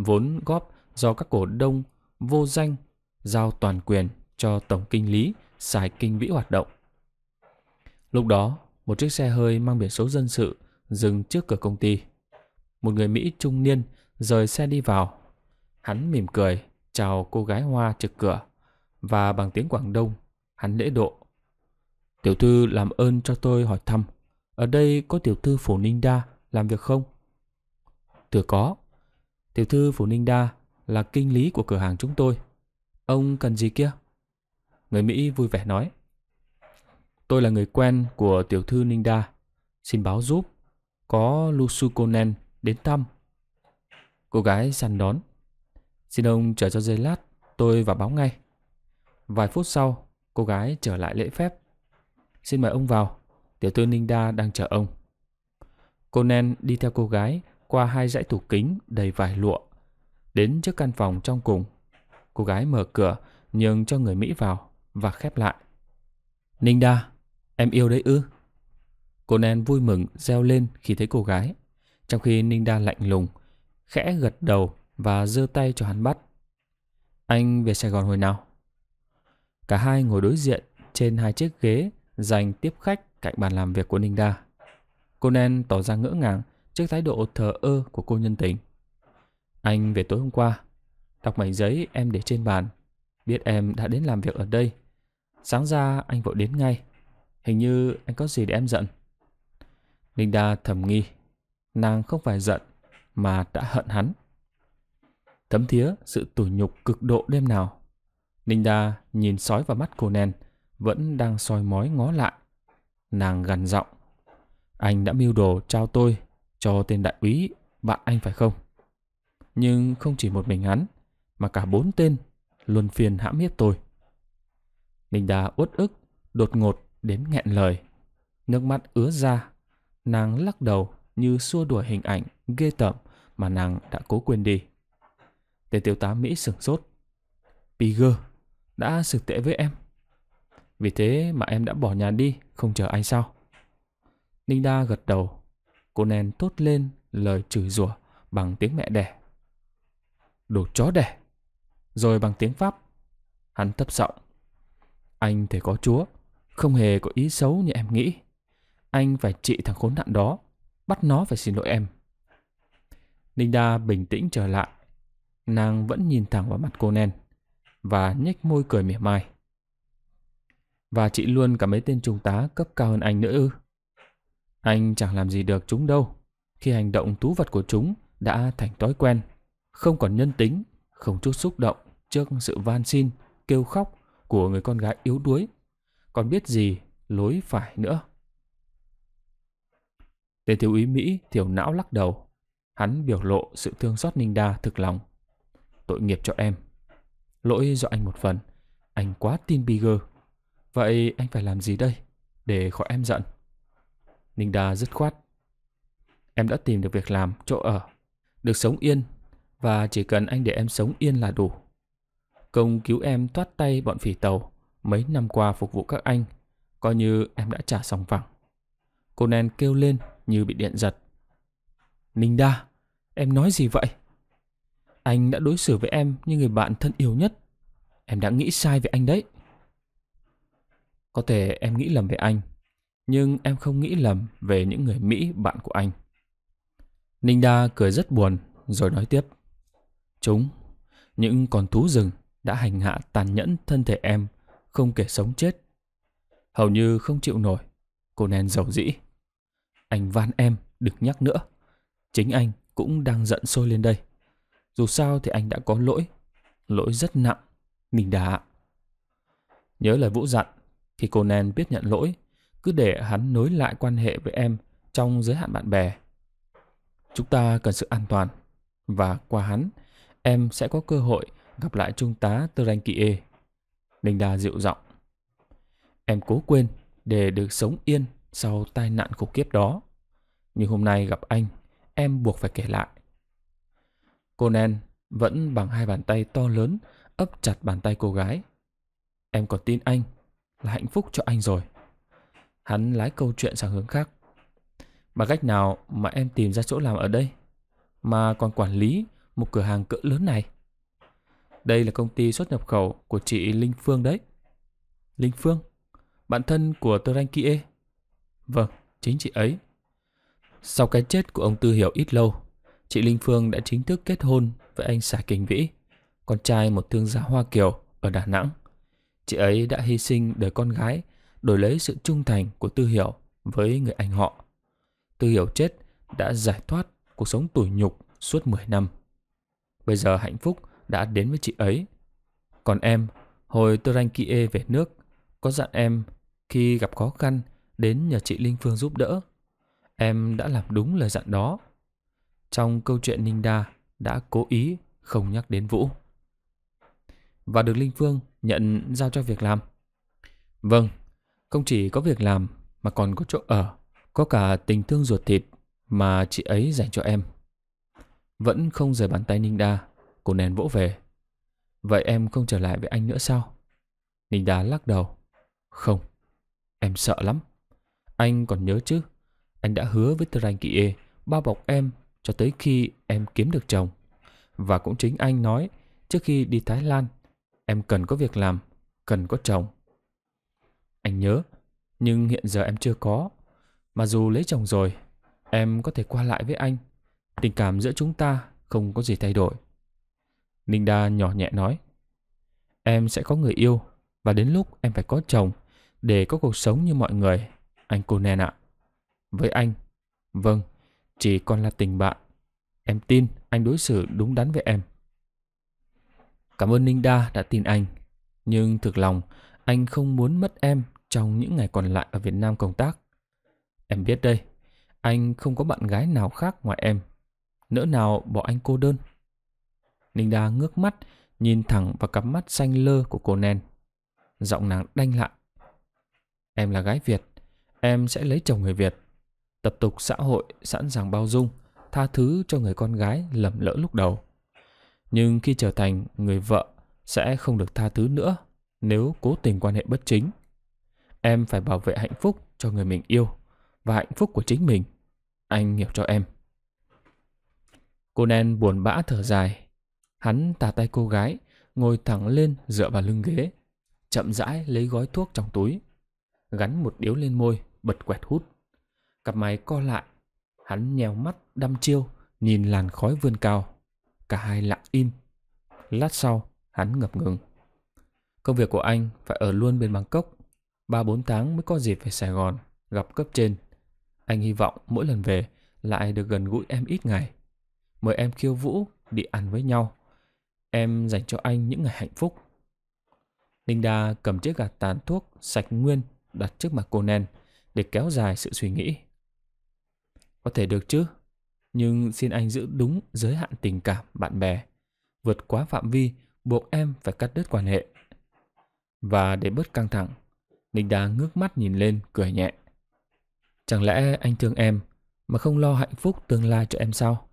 vốn góp do các cổ đông vô danh giao toàn quyền cho tổng kinh lý xài kinh vĩ hoạt động. Lúc đó, một chiếc xe hơi mang biển số dân sự dừng trước cửa công ty. Một người Mỹ trung niên rời xe đi vào. Hắn mỉm cười chào cô gái hoa trực cửa và bằng tiếng Quảng Đông, hắn lễ độ. Tiểu thư làm ơn cho tôi hỏi thăm, ở đây có tiểu thư Phổ Ninh Đa làm việc không? Thưa có, Tiểu thư phủ Ninh Đa là kinh lý của cửa hàng chúng tôi. Ông cần gì kia? Người Mỹ vui vẻ nói. Tôi là người quen của tiểu thư Ninh Đa. Xin báo giúp. Có Lusukonen đến thăm. Cô gái săn đón. Xin ông chờ cho giây lát, tôi vào báo ngay. Vài phút sau, cô gái trở lại lễ phép. Xin mời ông vào, tiểu thư Ninh Đa đang chờ ông. Conan đi theo cô gái qua hai dãy tủ kính đầy vải lụa. Đến trước căn phòng trong cùng, cô gái mở cửa nhường cho người Mỹ vào và khép lại. Ninh đa, em yêu đấy ư? Cô Nen vui mừng reo lên khi thấy cô gái, trong khi Ninh đa lạnh lùng, khẽ gật đầu và giơ tay cho hắn bắt. Anh về Sài Gòn hồi nào? Cả hai ngồi đối diện trên hai chiếc ghế dành tiếp khách cạnh bàn làm việc của Ninh Đa. Cô Nen tỏ ra ngỡ ngàng trước thái độ thờ ơ của cô nhân tình. Anh về tối hôm qua, đọc mảnh giấy em để trên bàn, biết em đã đến làm việc ở đây. Sáng ra anh vội đến ngay, hình như anh có gì để em giận. Linh Đa thầm nghi, nàng không phải giận mà đã hận hắn. Thấm thía sự tủi nhục cực độ đêm nào. Linh Đa nhìn sói vào mắt cô Nen, vẫn đang soi mói ngó lại. Nàng gằn giọng. Anh đã mưu đồ trao tôi cho tên đại úy bạn anh phải không? Nhưng không chỉ một mình hắn, mà cả bốn tên luôn phiền hãm hiếp tôi. Ninh Đà uất ức, đột ngột đến nghẹn lời. Nước mắt ứa ra, nàng lắc đầu như xua đuổi hình ảnh ghê tởm mà nàng đã cố quên đi. Tên tiểu tá Mỹ sửng sốt. Piger đã xử tệ với em. Vì thế mà em đã bỏ nhà đi, không chờ anh sao? Ninh Đa gật đầu Cô Nen thốt lên lời chửi rủa bằng tiếng mẹ đẻ. Đồ chó đẻ. Rồi bằng tiếng Pháp. Hắn thấp giọng. Anh thể có chúa. Không hề có ý xấu như em nghĩ. Anh phải trị thằng khốn nạn đó. Bắt nó phải xin lỗi em. Ninh Đa bình tĩnh trở lại. Nàng vẫn nhìn thẳng vào mặt cô Nen. Và nhếch môi cười mỉa mai. Và chị luôn cả mấy tên trung tá cấp cao hơn anh nữa ư. Anh chẳng làm gì được chúng đâu, khi hành động thú vật của chúng đã thành thói quen, không còn nhân tính, không chút xúc động trước sự van xin, kêu khóc của người con gái yếu đuối, còn biết gì lối phải nữa. Tên thiếu úy Mỹ thiểu não lắc đầu, hắn biểu lộ sự thương xót Ninh Đa thực lòng. Tội nghiệp cho em. Lỗi do anh một phần, anh quá tin Bigger. Vậy anh phải làm gì đây để khỏi em giận? Ninh Đa dứt khoát. Em đã tìm được việc làm, chỗ ở, được sống yên và chỉ cần anh để em sống yên là đủ. Công cứu em thoát tay bọn phỉ tàu mấy năm qua phục vụ các anh, coi như em đã trả xong phẳng. Cô Nen kêu lên như bị điện giật. Ninh Đa, em nói gì vậy? Anh đã đối xử với em như người bạn thân yêu nhất. Em đã nghĩ sai về anh đấy. Có thể em nghĩ lầm về anh, nhưng em không nghĩ lầm về những người Mỹ bạn của anh. Ninh Đa cười rất buồn rồi nói tiếp. Chúng, những con thú rừng đã hành hạ tàn nhẫn thân thể em, không kể sống chết. Hầu như không chịu nổi, cô Nen giàu dĩ. Anh van em đừng nhắc nữa. Chính anh cũng đang giận sôi lên đây. Dù sao thì anh đã có lỗi, lỗi rất nặng, Ninh Đa ạ. Nhớ lời Vũ dặn, khi cô Nen biết nhận lỗi cứ để hắn nối lại quan hệ với em trong giới hạn bạn bè. Chúng ta cần sự an toàn, và qua hắn, em sẽ có cơ hội gặp lại Trung tá Terankie. Ninh Đa dịu giọng. Em cố quên để được sống yên sau tai nạn khủng khiếp đó. Nhưng hôm nay gặp anh, em buộc phải kể lại. cô Conan vẫn bằng hai bàn tay to lớn ấp chặt bàn tay cô gái. Em còn tin anh là hạnh phúc cho anh rồi. Hắn lái câu chuyện sang hướng khác. Bằng cách nào mà em tìm ra chỗ làm ở đây? Mà còn quản lý một cửa hàng cỡ lớn này? Đây là công ty xuất nhập khẩu của chị Linh Phương đấy. Linh Phương, bạn thân của Tơ Ranh Kie. E. Vâng, chính chị ấy. Sau cái chết của ông Tư Hiểu ít lâu, chị Linh Phương đã chính thức kết hôn với anh Sài Kinh Vĩ, con trai một thương gia Hoa Kiều ở Đà Nẵng. Chị ấy đã hy sinh đời con gái đổi lấy sự trung thành của Tư Hiểu với người anh họ. Tư Hiểu chết đã giải thoát cuộc sống tủi nhục suốt 10 năm. Bây giờ hạnh phúc đã đến với chị ấy. Còn em, hồi tôi ranh Turankie về nước, có dặn em khi gặp khó khăn đến nhờ chị Linh Phương giúp đỡ. Em đã làm đúng lời dặn đó. Trong câu chuyện Ninh Đa đã cố ý không nhắc đến Vũ. Và được Linh Phương nhận giao cho việc làm. Vâng, không chỉ có việc làm mà còn có chỗ ở, có cả tình thương ruột thịt mà chị ấy dành cho em. Vẫn không rời bàn tay Ninh Đa, cô nén vỗ về. Vậy em không trở lại với anh nữa sao? Ninh Đa lắc đầu. Không, em sợ lắm. Anh còn nhớ chứ, anh đã hứa với Trang Kie bao bọc em cho tới khi em kiếm được chồng. Và cũng chính anh nói trước khi đi Thái Lan, em cần có việc làm, cần có chồng anh nhớ, nhưng hiện giờ em chưa có. Mà dù lấy chồng rồi, em có thể qua lại với anh. Tình cảm giữa chúng ta không có gì thay đổi. Ninh Đa nhỏ nhẹ nói. Em sẽ có người yêu và đến lúc em phải có chồng để có cuộc sống như mọi người. Anh cô nè ạ. Với anh, vâng, chỉ còn là tình bạn. Em tin anh đối xử đúng đắn với em. Cảm ơn Ninh Đa đã tin anh. Nhưng thực lòng, anh không muốn mất em trong những ngày còn lại ở Việt Nam công tác. Em biết đây, anh không có bạn gái nào khác ngoài em. Nỡ nào bỏ anh cô đơn. Ninh Đa ngước mắt, nhìn thẳng vào cặp mắt xanh lơ của cô Nen. Giọng nàng đanh lại. Em là gái Việt, em sẽ lấy chồng người Việt. Tập tục xã hội sẵn sàng bao dung, tha thứ cho người con gái lầm lỡ lúc đầu. Nhưng khi trở thành người vợ sẽ không được tha thứ nữa nếu cố tình quan hệ bất chính. Em phải bảo vệ hạnh phúc cho người mình yêu và hạnh phúc của chính mình. Anh hiểu cho em. Cô Nen buồn bã thở dài. Hắn tà tay cô gái, ngồi thẳng lên dựa vào lưng ghế. Chậm rãi lấy gói thuốc trong túi. Gắn một điếu lên môi, bật quẹt hút. Cặp máy co lại. Hắn nhèo mắt, đăm chiêu, nhìn làn khói vươn cao. Cả hai lặng im. Lát sau, hắn ngập ngừng. Công việc của anh phải ở luôn bên Bangkok, 3-4 tháng mới có dịp về Sài Gòn, gặp cấp trên. Anh hy vọng mỗi lần về lại được gần gũi em ít ngày. Mời em khiêu vũ, đi ăn với nhau. Em dành cho anh những ngày hạnh phúc. Ninh Đa cầm chiếc gạt tàn thuốc sạch nguyên đặt trước mặt cô Nen để kéo dài sự suy nghĩ. Có thể được chứ, nhưng xin anh giữ đúng giới hạn tình cảm bạn bè. Vượt quá phạm vi buộc em phải cắt đứt quan hệ. Và để bớt căng thẳng, Ninh Đa ngước mắt nhìn lên, cười nhẹ. Chẳng lẽ anh thương em mà không lo hạnh phúc tương lai cho em sao?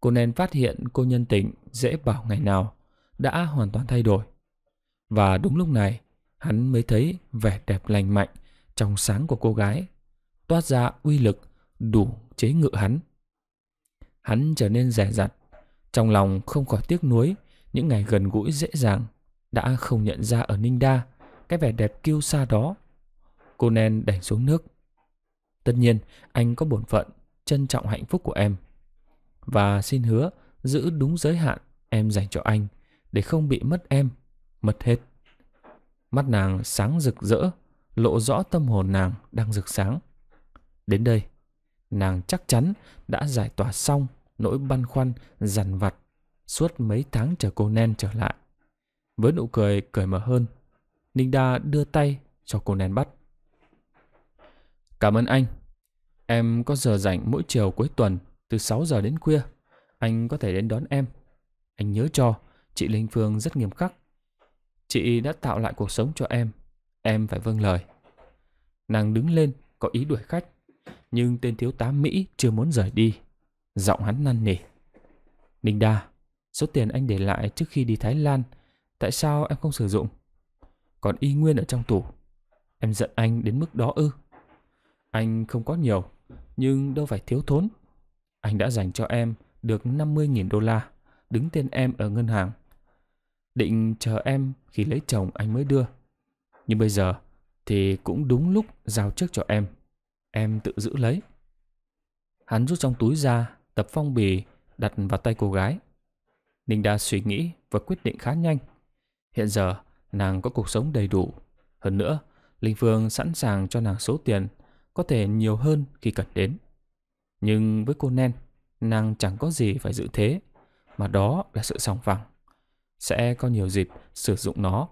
Cô nên phát hiện cô nhân tình dễ bảo ngày nào đã hoàn toàn thay đổi. Và đúng lúc này, hắn mới thấy vẻ đẹp lành mạnh, trong sáng của cô gái, toát ra uy lực đủ chế ngự hắn. Hắn trở nên rẻ rặt, trong lòng không khỏi tiếc nuối những ngày gần gũi dễ dàng đã không nhận ra ở Ninh Đa cái vẻ đẹp kiêu sa đó. Cô Nen đành xuống nước. Tất nhiên, anh có bổn phận, trân trọng hạnh phúc của em. Và xin hứa giữ đúng giới hạn em dành cho anh để không bị mất em, mất hết. Mắt nàng sáng rực rỡ, lộ rõ tâm hồn nàng đang rực sáng. Đến đây, nàng chắc chắn đã giải tỏa xong nỗi băn khoăn, dằn vặt suốt mấy tháng chờ cô Nen trở lại. Với nụ cười cởi mở hơn, Ninh Đa đưa tay cho cô nén bắt. Cảm ơn anh. Em có giờ rảnh mỗi chiều cuối tuần từ 6 giờ đến khuya. Anh có thể đến đón em. Anh nhớ cho, chị Linh Phương rất nghiêm khắc. Chị đã tạo lại cuộc sống cho em. Em phải vâng lời. Nàng đứng lên, có ý đuổi khách. Nhưng tên thiếu tá Mỹ chưa muốn rời đi. Giọng hắn năn nỉ. Ninh Đa, số tiền anh để lại trước khi đi Thái Lan Tại sao em không sử dụng? Còn y nguyên ở trong tủ. Em giận anh đến mức đó ư? Anh không có nhiều, nhưng đâu phải thiếu thốn. Anh đã dành cho em được 50.000 đô la, đứng tên em ở ngân hàng. Định chờ em khi lấy chồng anh mới đưa. Nhưng bây giờ thì cũng đúng lúc giao trước cho em. Em tự giữ lấy. Hắn rút trong túi ra tập phong bì đặt vào tay cô gái. Ninh Đa suy nghĩ và quyết định khá nhanh. Hiện giờ, nàng có cuộc sống đầy đủ. Hơn nữa, Linh Phương sẵn sàng cho nàng số tiền có thể nhiều hơn khi cần đến. Nhưng với cô Nen, nàng chẳng có gì phải giữ thế, mà đó là sự sòng phẳng. Sẽ có nhiều dịp sử dụng nó,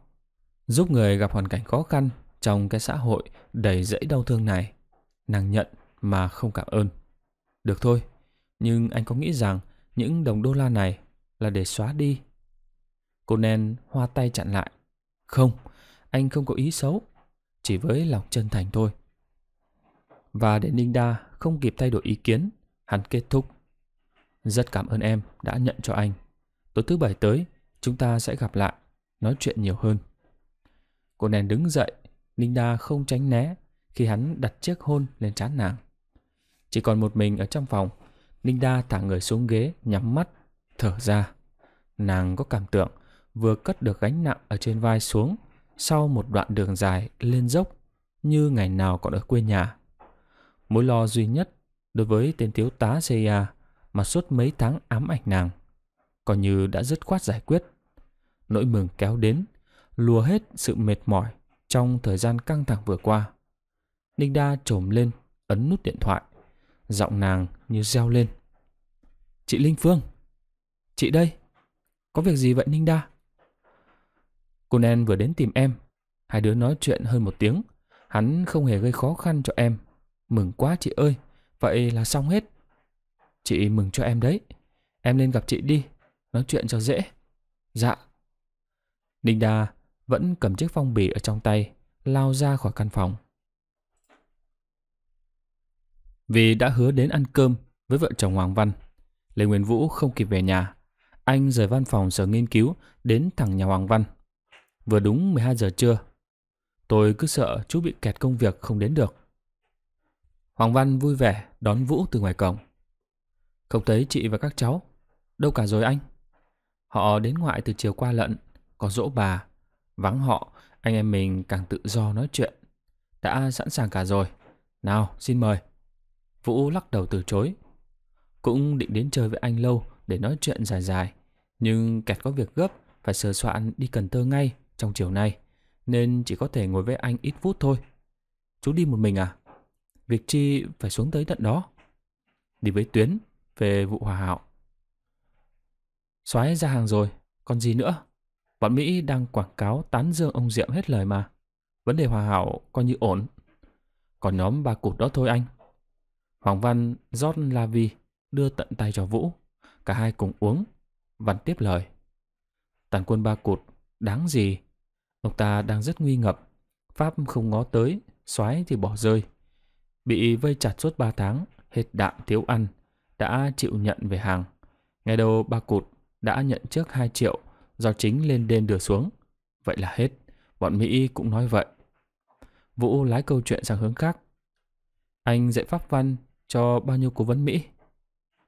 giúp người gặp hoàn cảnh khó khăn trong cái xã hội đầy rẫy đau thương này. Nàng nhận mà không cảm ơn. Được thôi, nhưng anh có nghĩ rằng những đồng đô la này là để xóa đi Cô Nen hoa tay chặn lại. Không, anh không có ý xấu. Chỉ với lòng chân thành thôi. Và để Ninh Đa không kịp thay đổi ý kiến, hắn kết thúc. Rất cảm ơn em đã nhận cho anh. Tối thứ bảy tới, chúng ta sẽ gặp lại, nói chuyện nhiều hơn. Cô Nen đứng dậy, Ninh Đa không tránh né khi hắn đặt chiếc hôn lên trán nàng. Chỉ còn một mình ở trong phòng, Ninh Đa thả người xuống ghế, nhắm mắt, thở ra. Nàng có cảm tưởng vừa cất được gánh nặng ở trên vai xuống sau một đoạn đường dài lên dốc như ngày nào còn ở quê nhà. Mối lo duy nhất đối với tên thiếu tá CIA mà suốt mấy tháng ám ảnh nàng, còn như đã dứt khoát giải quyết. Nỗi mừng kéo đến, lùa hết sự mệt mỏi trong thời gian căng thẳng vừa qua. Ninh Đa trồm lên, ấn nút điện thoại. Giọng nàng như reo lên. Chị Linh Phương! Chị đây! Có việc gì vậy Ninh Đa? Cô Nen vừa đến tìm em. Hai đứa nói chuyện hơn một tiếng. Hắn không hề gây khó khăn cho em. Mừng quá chị ơi. Vậy là xong hết. Chị mừng cho em đấy. Em lên gặp chị đi. Nói chuyện cho dễ. Dạ. Ninh Đa vẫn cầm chiếc phong bì ở trong tay, lao ra khỏi căn phòng. Vì đã hứa đến ăn cơm với vợ chồng Hoàng Văn, Lê Nguyên Vũ không kịp về nhà. Anh rời văn phòng sở nghiên cứu đến thẳng nhà Hoàng Văn Vừa đúng 12 giờ trưa, tôi cứ sợ chú bị kẹt công việc không đến được. Hoàng Văn vui vẻ đón Vũ từ ngoài cổng. Không thấy chị và các cháu, đâu cả rồi anh. Họ đến ngoại từ chiều qua lận, có dỗ bà, vắng họ, anh em mình càng tự do nói chuyện. Đã sẵn sàng cả rồi, nào xin mời. Vũ lắc đầu từ chối. Cũng định đến chơi với anh lâu để nói chuyện dài dài, nhưng kẹt có việc gấp, phải sửa soạn đi Cần Thơ ngay trong chiều nay Nên chỉ có thể ngồi với anh ít phút thôi Chú đi một mình à? Việc chi phải xuống tới tận đó Đi với Tuyến Về vụ hòa hảo Xoáy ra hàng rồi Còn gì nữa Bọn Mỹ đang quảng cáo tán dương ông Diệm hết lời mà Vấn đề hòa hảo coi như ổn Còn nhóm ba cụt đó thôi anh Hoàng Văn rót la Đưa tận tay cho Vũ Cả hai cùng uống Văn tiếp lời Tàn quân ba cụt Đáng gì? Ông ta đang rất nguy ngập. Pháp không ngó tới, xoáy thì bỏ rơi. Bị vây chặt suốt ba tháng, hết đạm thiếu ăn, đã chịu nhận về hàng. Ngày đầu ba cụt đã nhận trước hai triệu, do chính lên đền đưa xuống. Vậy là hết, bọn Mỹ cũng nói vậy. Vũ lái câu chuyện sang hướng khác. Anh dạy pháp văn cho bao nhiêu cố vấn Mỹ?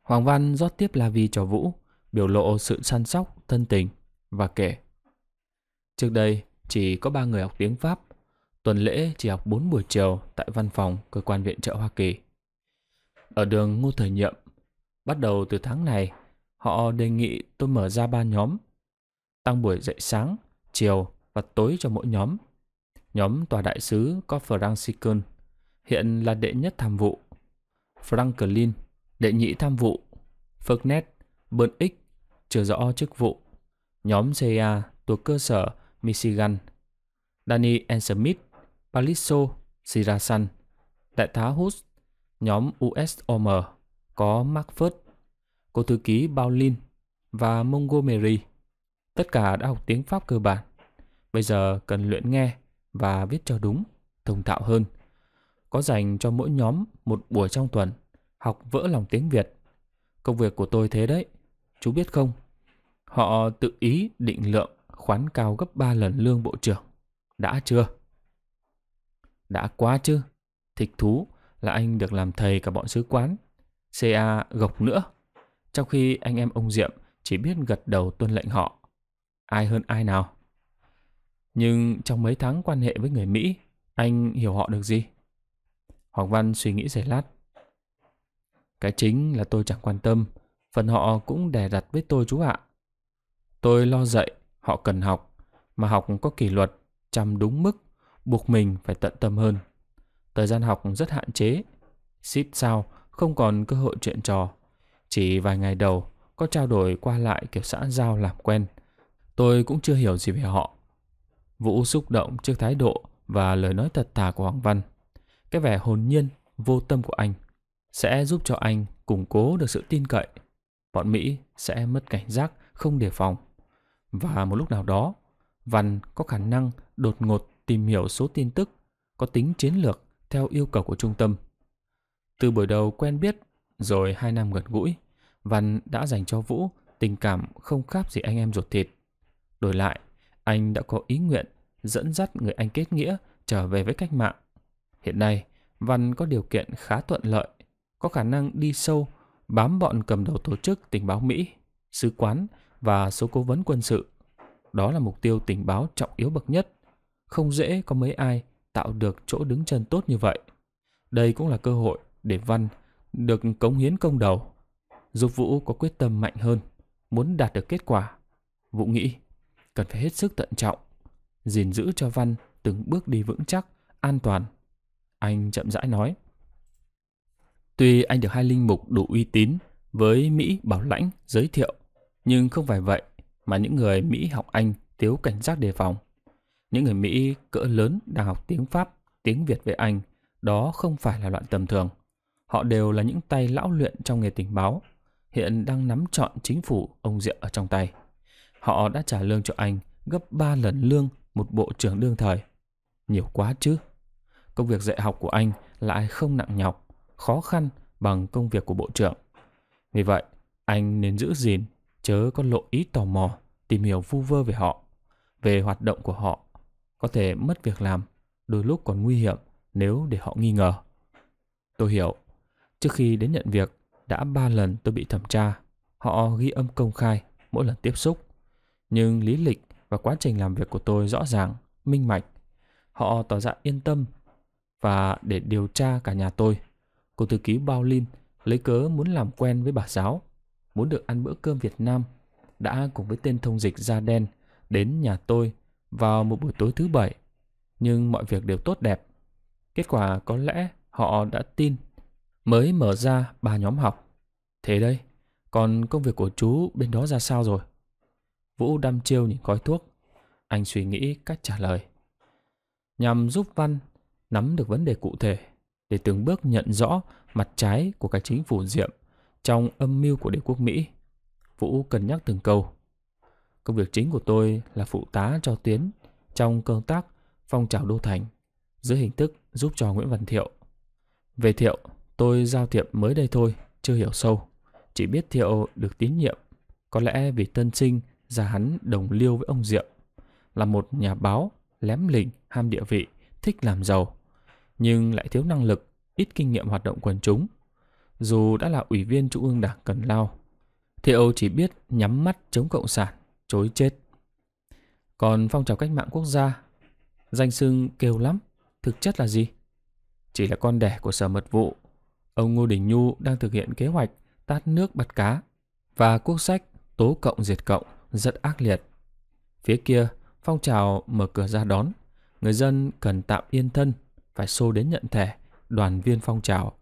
Hoàng Văn rót tiếp là vì cho Vũ, biểu lộ sự săn sóc, thân tình và kể Trước đây chỉ có 3 người học tiếng Pháp, tuần lễ chỉ học 4 buổi chiều tại văn phòng cơ quan viện trợ Hoa Kỳ. Ở đường Ngô Thời Nhậm, bắt đầu từ tháng này, họ đề nghị tôi mở ra 3 nhóm, tăng buổi dậy sáng, chiều và tối cho mỗi nhóm. Nhóm tòa đại sứ có Franciscan, hiện là đệ nhất tham vụ, Franklin, đệ nhị tham vụ, Fernet, Bơn chưa rõ chức vụ. Nhóm CA thuộc cơ sở Michigan, Danny Ensmith, Paliso, Sirasan, Đại tá Hus, nhóm USOM có Mark Firth, cô thư ký Baulin và Montgomery. Tất cả đã học tiếng Pháp cơ bản. Bây giờ cần luyện nghe và viết cho đúng, thông thạo hơn. Có dành cho mỗi nhóm một buổi trong tuần học vỡ lòng tiếng Việt. Công việc của tôi thế đấy, chú biết không? Họ tự ý định lượng khoán cao gấp 3 lần lương bộ trưởng. Đã chưa? Đã quá chứ. Thích thú là anh được làm thầy cả bọn sứ quán. CA gộc nữa. Trong khi anh em ông Diệm chỉ biết gật đầu tuân lệnh họ. Ai hơn ai nào? Nhưng trong mấy tháng quan hệ với người Mỹ, anh hiểu họ được gì? Hoàng Văn suy nghĩ giây lát. Cái chính là tôi chẳng quan tâm, phần họ cũng đè đặt với tôi chú ạ. Tôi lo dậy Họ cần học, mà học có kỷ luật, chăm đúng mức, buộc mình phải tận tâm hơn. Thời gian học rất hạn chế, xít sao không còn cơ hội chuyện trò. Chỉ vài ngày đầu có trao đổi qua lại kiểu xã giao làm quen. Tôi cũng chưa hiểu gì về họ. Vũ xúc động trước thái độ và lời nói thật thà của Hoàng Văn. Cái vẻ hồn nhiên, vô tâm của anh sẽ giúp cho anh củng cố được sự tin cậy. Bọn Mỹ sẽ mất cảnh giác, không đề phòng. Và một lúc nào đó, Văn có khả năng đột ngột tìm hiểu số tin tức có tính chiến lược theo yêu cầu của trung tâm. Từ buổi đầu quen biết, rồi hai năm gần gũi, Văn đã dành cho Vũ tình cảm không khác gì anh em ruột thịt. Đổi lại, anh đã có ý nguyện dẫn dắt người anh kết nghĩa trở về với cách mạng. Hiện nay, Văn có điều kiện khá thuận lợi, có khả năng đi sâu, bám bọn cầm đầu tổ chức tình báo Mỹ, sứ quán và số cố vấn quân sự. Đó là mục tiêu tình báo trọng yếu bậc nhất. Không dễ có mấy ai tạo được chỗ đứng chân tốt như vậy. Đây cũng là cơ hội để Văn được cống hiến công đầu. Dục Vũ có quyết tâm mạnh hơn, muốn đạt được kết quả. Vũ nghĩ cần phải hết sức tận trọng, gìn giữ cho Văn từng bước đi vững chắc, an toàn. Anh chậm rãi nói. Tuy anh được hai linh mục đủ uy tín với Mỹ Bảo Lãnh giới thiệu nhưng không phải vậy mà những người Mỹ học Anh thiếu cảnh giác đề phòng. Những người Mỹ cỡ lớn đang học tiếng Pháp, tiếng Việt về Anh, đó không phải là loại tầm thường. Họ đều là những tay lão luyện trong nghề tình báo, hiện đang nắm chọn chính phủ ông Diệm ở trong tay. Họ đã trả lương cho anh gấp 3 lần lương một bộ trưởng đương thời. Nhiều quá chứ. Công việc dạy học của anh lại không nặng nhọc, khó khăn bằng công việc của bộ trưởng. Vì vậy, anh nên giữ gìn chớ có lộ ý tò mò, tìm hiểu vu vơ về họ, về hoạt động của họ, có thể mất việc làm, đôi lúc còn nguy hiểm nếu để họ nghi ngờ. Tôi hiểu, trước khi đến nhận việc, đã ba lần tôi bị thẩm tra, họ ghi âm công khai mỗi lần tiếp xúc. Nhưng lý lịch và quá trình làm việc của tôi rõ ràng, minh mạch. Họ tỏ ra yên tâm và để điều tra cả nhà tôi. Cô thư ký Bao Lin lấy cớ muốn làm quen với bà giáo muốn được ăn bữa cơm Việt Nam đã cùng với tên thông dịch da đen đến nhà tôi vào một buổi tối thứ bảy. Nhưng mọi việc đều tốt đẹp. Kết quả có lẽ họ đã tin mới mở ra ba nhóm học. Thế đây, còn công việc của chú bên đó ra sao rồi? Vũ đăm chiêu nhìn gói thuốc. Anh suy nghĩ cách trả lời. Nhằm giúp Văn nắm được vấn đề cụ thể để từng bước nhận rõ mặt trái của cái chính phủ diệm trong âm mưu của đế quốc Mỹ, Vũ cân nhắc từng câu. Công việc chính của tôi là phụ tá cho tiến trong công tác phong trào đô thành dưới hình thức giúp cho Nguyễn Văn Thiệu. Về Thiệu, tôi giao thiệp mới đây thôi, chưa hiểu sâu. Chỉ biết Thiệu được tín nhiệm, có lẽ vì tân sinh ra hắn đồng liêu với ông Diệm, là một nhà báo lém lỉnh, ham địa vị, thích làm giàu, nhưng lại thiếu năng lực, ít kinh nghiệm hoạt động quần chúng, dù đã là ủy viên Trung ương Đảng Cần Lao, thì Âu chỉ biết nhắm mắt chống Cộng sản, chối chết. Còn phong trào cách mạng quốc gia, danh xưng kêu lắm, thực chất là gì? Chỉ là con đẻ của Sở Mật vụ. Ông Ngô Đình Nhu đang thực hiện kế hoạch tát nước bắt cá và quốc sách tố cộng diệt cộng rất ác liệt. Phía kia, phong trào mở cửa ra đón, người dân cần tạm yên thân, phải xô đến nhận thẻ, đoàn viên phong trào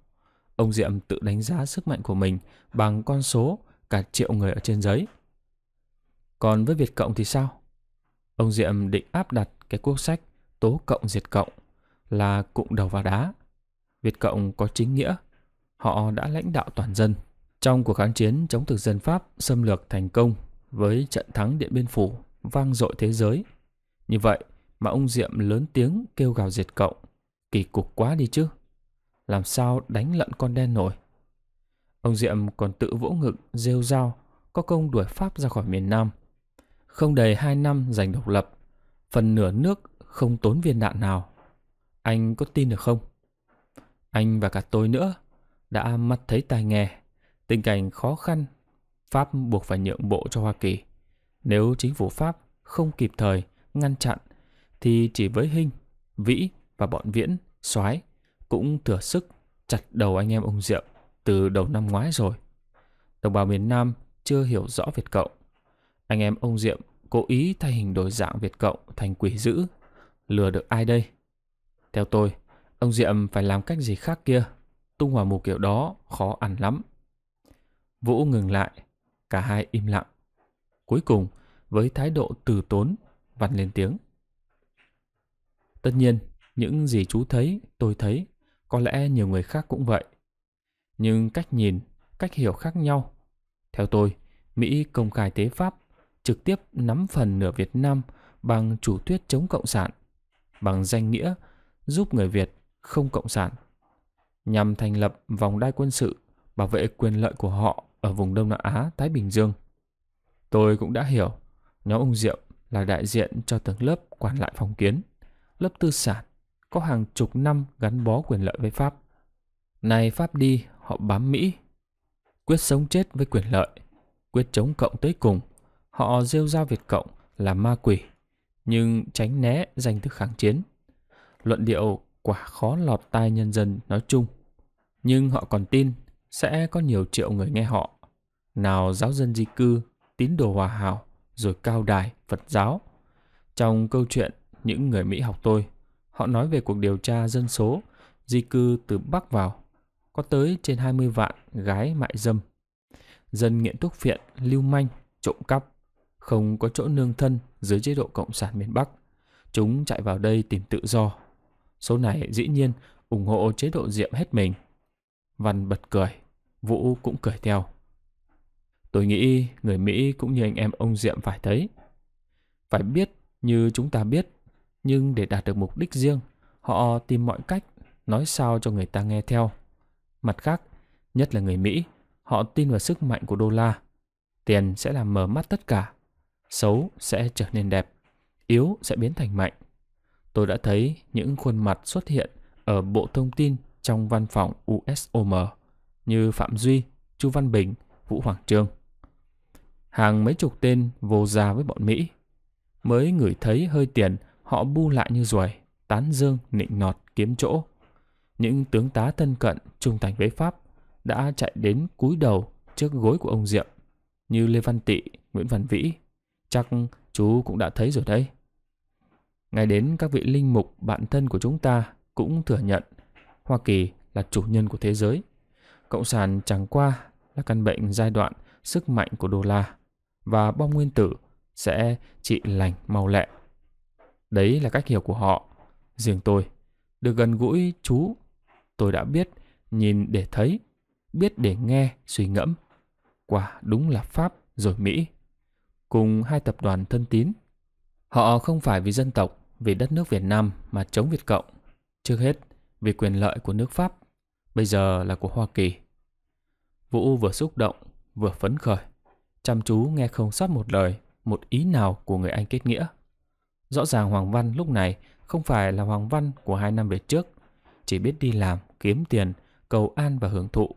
Ông Diệm tự đánh giá sức mạnh của mình bằng con số cả triệu người ở trên giấy. Còn với Việt Cộng thì sao? Ông Diệm định áp đặt cái quốc sách tố cộng diệt cộng là cụng đầu vào đá. Việt Cộng có chính nghĩa, họ đã lãnh đạo toàn dân. Trong cuộc kháng chiến chống thực dân Pháp xâm lược thành công với trận thắng Điện Biên Phủ vang dội thế giới. Như vậy mà ông Diệm lớn tiếng kêu gào diệt cộng, kỳ cục quá đi chứ làm sao đánh lận con đen nổi. Ông Diệm còn tự vỗ ngực, rêu rao, có công đuổi Pháp ra khỏi miền Nam. Không đầy hai năm giành độc lập, phần nửa nước không tốn viên đạn nào. Anh có tin được không? Anh và cả tôi nữa đã mắt thấy tai nghe, tình cảnh khó khăn, Pháp buộc phải nhượng bộ cho Hoa Kỳ. Nếu chính phủ Pháp không kịp thời ngăn chặn thì chỉ với Hinh, Vĩ và bọn Viễn, Soái cũng thừa sức chặt đầu anh em ông Diệm từ đầu năm ngoái rồi. Đồng bào miền Nam chưa hiểu rõ Việt Cộng. Anh em ông Diệm cố ý thay hình đổi dạng Việt Cộng thành quỷ dữ. Lừa được ai đây? Theo tôi, ông Diệm phải làm cách gì khác kia. Tung hòa mù kiểu đó khó ăn lắm. Vũ ngừng lại, cả hai im lặng. Cuối cùng, với thái độ từ tốn, Văn lên tiếng. Tất nhiên, những gì chú thấy, tôi thấy có lẽ nhiều người khác cũng vậy. Nhưng cách nhìn, cách hiểu khác nhau. Theo tôi, Mỹ công khai tế Pháp, trực tiếp nắm phần nửa Việt Nam bằng chủ thuyết chống cộng sản, bằng danh nghĩa giúp người Việt không cộng sản, nhằm thành lập vòng đai quân sự bảo vệ quyền lợi của họ ở vùng Đông Nam Á, Thái Bình Dương. Tôi cũng đã hiểu, nhóm ông Diệm là đại diện cho tầng lớp quản lại phong kiến, lớp tư sản, có hàng chục năm gắn bó quyền lợi với Pháp. Nay Pháp đi, họ bám Mỹ, quyết sống chết với quyền lợi, quyết chống cộng tới cùng. Họ rêu rao Việt Cộng là ma quỷ, nhưng tránh né danh thức kháng chiến. Luận điệu quả khó lọt tai nhân dân nói chung, nhưng họ còn tin sẽ có nhiều triệu người nghe họ. Nào giáo dân di cư, tín đồ hòa hảo, rồi cao đài, Phật giáo. Trong câu chuyện Những người Mỹ học tôi, Họ nói về cuộc điều tra dân số, di cư từ Bắc vào, có tới trên 20 vạn gái mại dâm. Dân nghiện thuốc phiện, lưu manh, trộm cắp, không có chỗ nương thân dưới chế độ Cộng sản miền Bắc. Chúng chạy vào đây tìm tự do. Số này dĩ nhiên ủng hộ chế độ diệm hết mình. Văn bật cười, Vũ cũng cười theo. Tôi nghĩ người Mỹ cũng như anh em ông Diệm phải thấy. Phải biết như chúng ta biết nhưng để đạt được mục đích riêng, họ tìm mọi cách nói sao cho người ta nghe theo. Mặt khác, nhất là người Mỹ, họ tin vào sức mạnh của đô la. Tiền sẽ làm mở mắt tất cả, xấu sẽ trở nên đẹp, yếu sẽ biến thành mạnh. Tôi đã thấy những khuôn mặt xuất hiện ở Bộ Thông tin trong văn phòng USOM như Phạm Duy, Chu Văn Bình, Vũ Hoàng Trương. Hàng mấy chục tên vô gia với bọn Mỹ mới ngửi thấy hơi tiền Họ bu lại như ruồi, tán dương, nịnh nọt, kiếm chỗ. Những tướng tá thân cận, trung thành với Pháp đã chạy đến cúi đầu trước gối của ông Diệm, như Lê Văn Tị, Nguyễn Văn Vĩ. Chắc chú cũng đã thấy rồi đấy. Ngay đến các vị linh mục bạn thân của chúng ta cũng thừa nhận Hoa Kỳ là chủ nhân của thế giới. Cộng sản chẳng qua là căn bệnh giai đoạn sức mạnh của đô la và bom nguyên tử sẽ trị lành mau lẹ. Đấy là cách hiểu của họ. Riêng tôi, được gần gũi chú, tôi đã biết nhìn để thấy, biết để nghe, suy ngẫm. Quả đúng là Pháp rồi Mỹ. Cùng hai tập đoàn thân tín. Họ không phải vì dân tộc, vì đất nước Việt Nam mà chống Việt Cộng. Trước hết, vì quyền lợi của nước Pháp, bây giờ là của Hoa Kỳ. Vũ vừa xúc động, vừa phấn khởi. Chăm chú nghe không sót một lời, một ý nào của người anh kết nghĩa. Rõ ràng Hoàng Văn lúc này không phải là Hoàng Văn của hai năm về trước, chỉ biết đi làm, kiếm tiền, cầu an và hưởng thụ.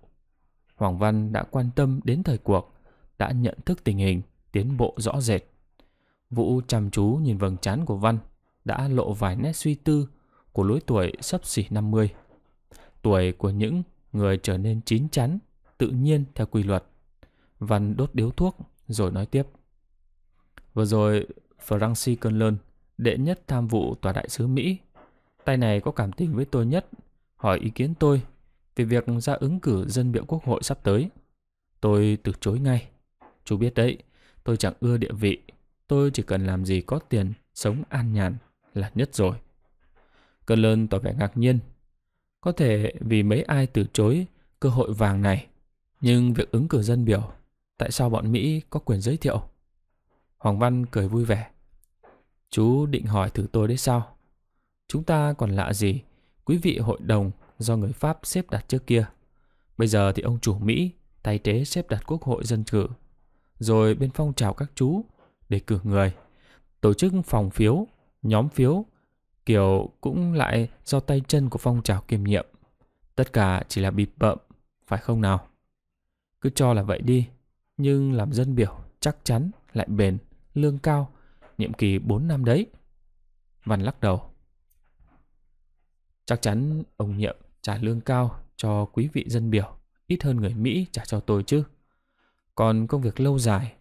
Hoàng Văn đã quan tâm đến thời cuộc, đã nhận thức tình hình, tiến bộ rõ rệt. Vũ chăm chú nhìn vầng trán của Văn, đã lộ vài nét suy tư của lối tuổi sắp xỉ 50. Tuổi của những người trở nên chín chắn, tự nhiên theo quy luật. Văn đốt điếu thuốc rồi nói tiếp. Vừa rồi, Francis Cơn Lơn đệ nhất tham vụ tòa đại sứ Mỹ. Tay này có cảm tình với tôi nhất, hỏi ý kiến tôi về việc ra ứng cử dân biểu quốc hội sắp tới. Tôi từ chối ngay. Chú biết đấy, tôi chẳng ưa địa vị, tôi chỉ cần làm gì có tiền, sống an nhàn là nhất rồi. Cơn lơn tỏ vẻ ngạc nhiên. Có thể vì mấy ai từ chối cơ hội vàng này, nhưng việc ứng cử dân biểu, tại sao bọn Mỹ có quyền giới thiệu? Hoàng Văn cười vui vẻ. Chú định hỏi thử tôi đấy sao? Chúng ta còn lạ gì? Quý vị hội đồng do người Pháp xếp đặt trước kia. Bây giờ thì ông chủ Mỹ tay tế xếp đặt quốc hội dân cử. Rồi bên phong trào các chú để cử người. Tổ chức phòng phiếu, nhóm phiếu, kiểu cũng lại do tay chân của phong trào kiềm nhiệm. Tất cả chỉ là bịp bợm, phải không nào? Cứ cho là vậy đi, nhưng làm dân biểu chắc chắn lại bền, lương cao nhiệm kỳ 4 năm đấy. Văn lắc đầu. Chắc chắn ông nhiệm trả lương cao cho quý vị dân biểu, ít hơn người Mỹ trả cho tôi chứ. Còn công việc lâu dài,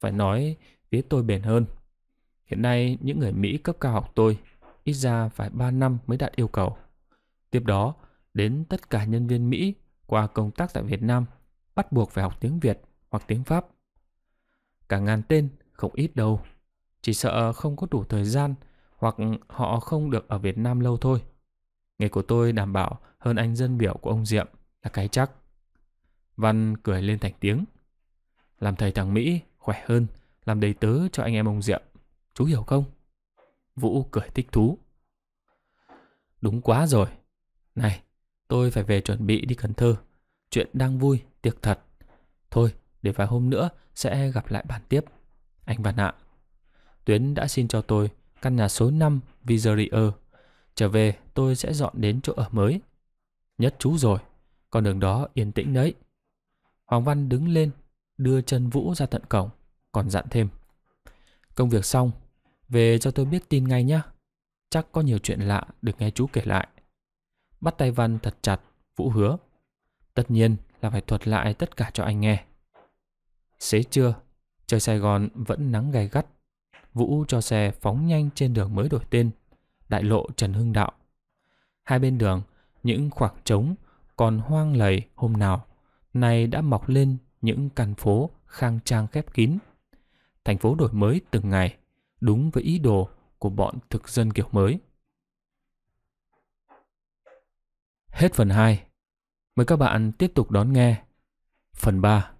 phải nói phía tôi bền hơn. Hiện nay những người Mỹ cấp cao học tôi ít ra phải 3 năm mới đạt yêu cầu. Tiếp đó, đến tất cả nhân viên Mỹ qua công tác tại Việt Nam bắt buộc phải học tiếng Việt hoặc tiếng Pháp. Cả ngàn tên, không ít đâu chỉ sợ không có đủ thời gian hoặc họ không được ở Việt Nam lâu thôi. Nghề của tôi đảm bảo hơn anh dân biểu của ông Diệm là cái chắc. Văn cười lên thành tiếng. Làm thầy thằng Mỹ khỏe hơn, làm đầy tớ cho anh em ông Diệm. Chú hiểu không? Vũ cười thích thú. Đúng quá rồi. Này, tôi phải về chuẩn bị đi Cần Thơ. Chuyện đang vui, tiệc thật. Thôi, để vài hôm nữa sẽ gặp lại bản tiếp. Anh Văn ạ. À. Tuyến đã xin cho tôi căn nhà số 5 Vigeria. Trở về tôi sẽ dọn đến chỗ ở mới. Nhất chú rồi, con đường đó yên tĩnh đấy. Hoàng Văn đứng lên, đưa chân Vũ ra tận cổng, còn dặn thêm. Công việc xong, về cho tôi biết tin ngay nhé. Chắc có nhiều chuyện lạ được nghe chú kể lại. Bắt tay Văn thật chặt, Vũ hứa. Tất nhiên là phải thuật lại tất cả cho anh nghe. Xế trưa, trời Sài Gòn vẫn nắng gay gắt Vũ cho xe phóng nhanh trên đường mới đổi tên, đại lộ Trần Hưng Đạo. Hai bên đường, những khoảng trống còn hoang lầy hôm nào, nay đã mọc lên những căn phố khang trang khép kín. Thành phố đổi mới từng ngày, đúng với ý đồ của bọn thực dân kiểu mới. Hết phần 2. Mời các bạn tiếp tục đón nghe phần 3.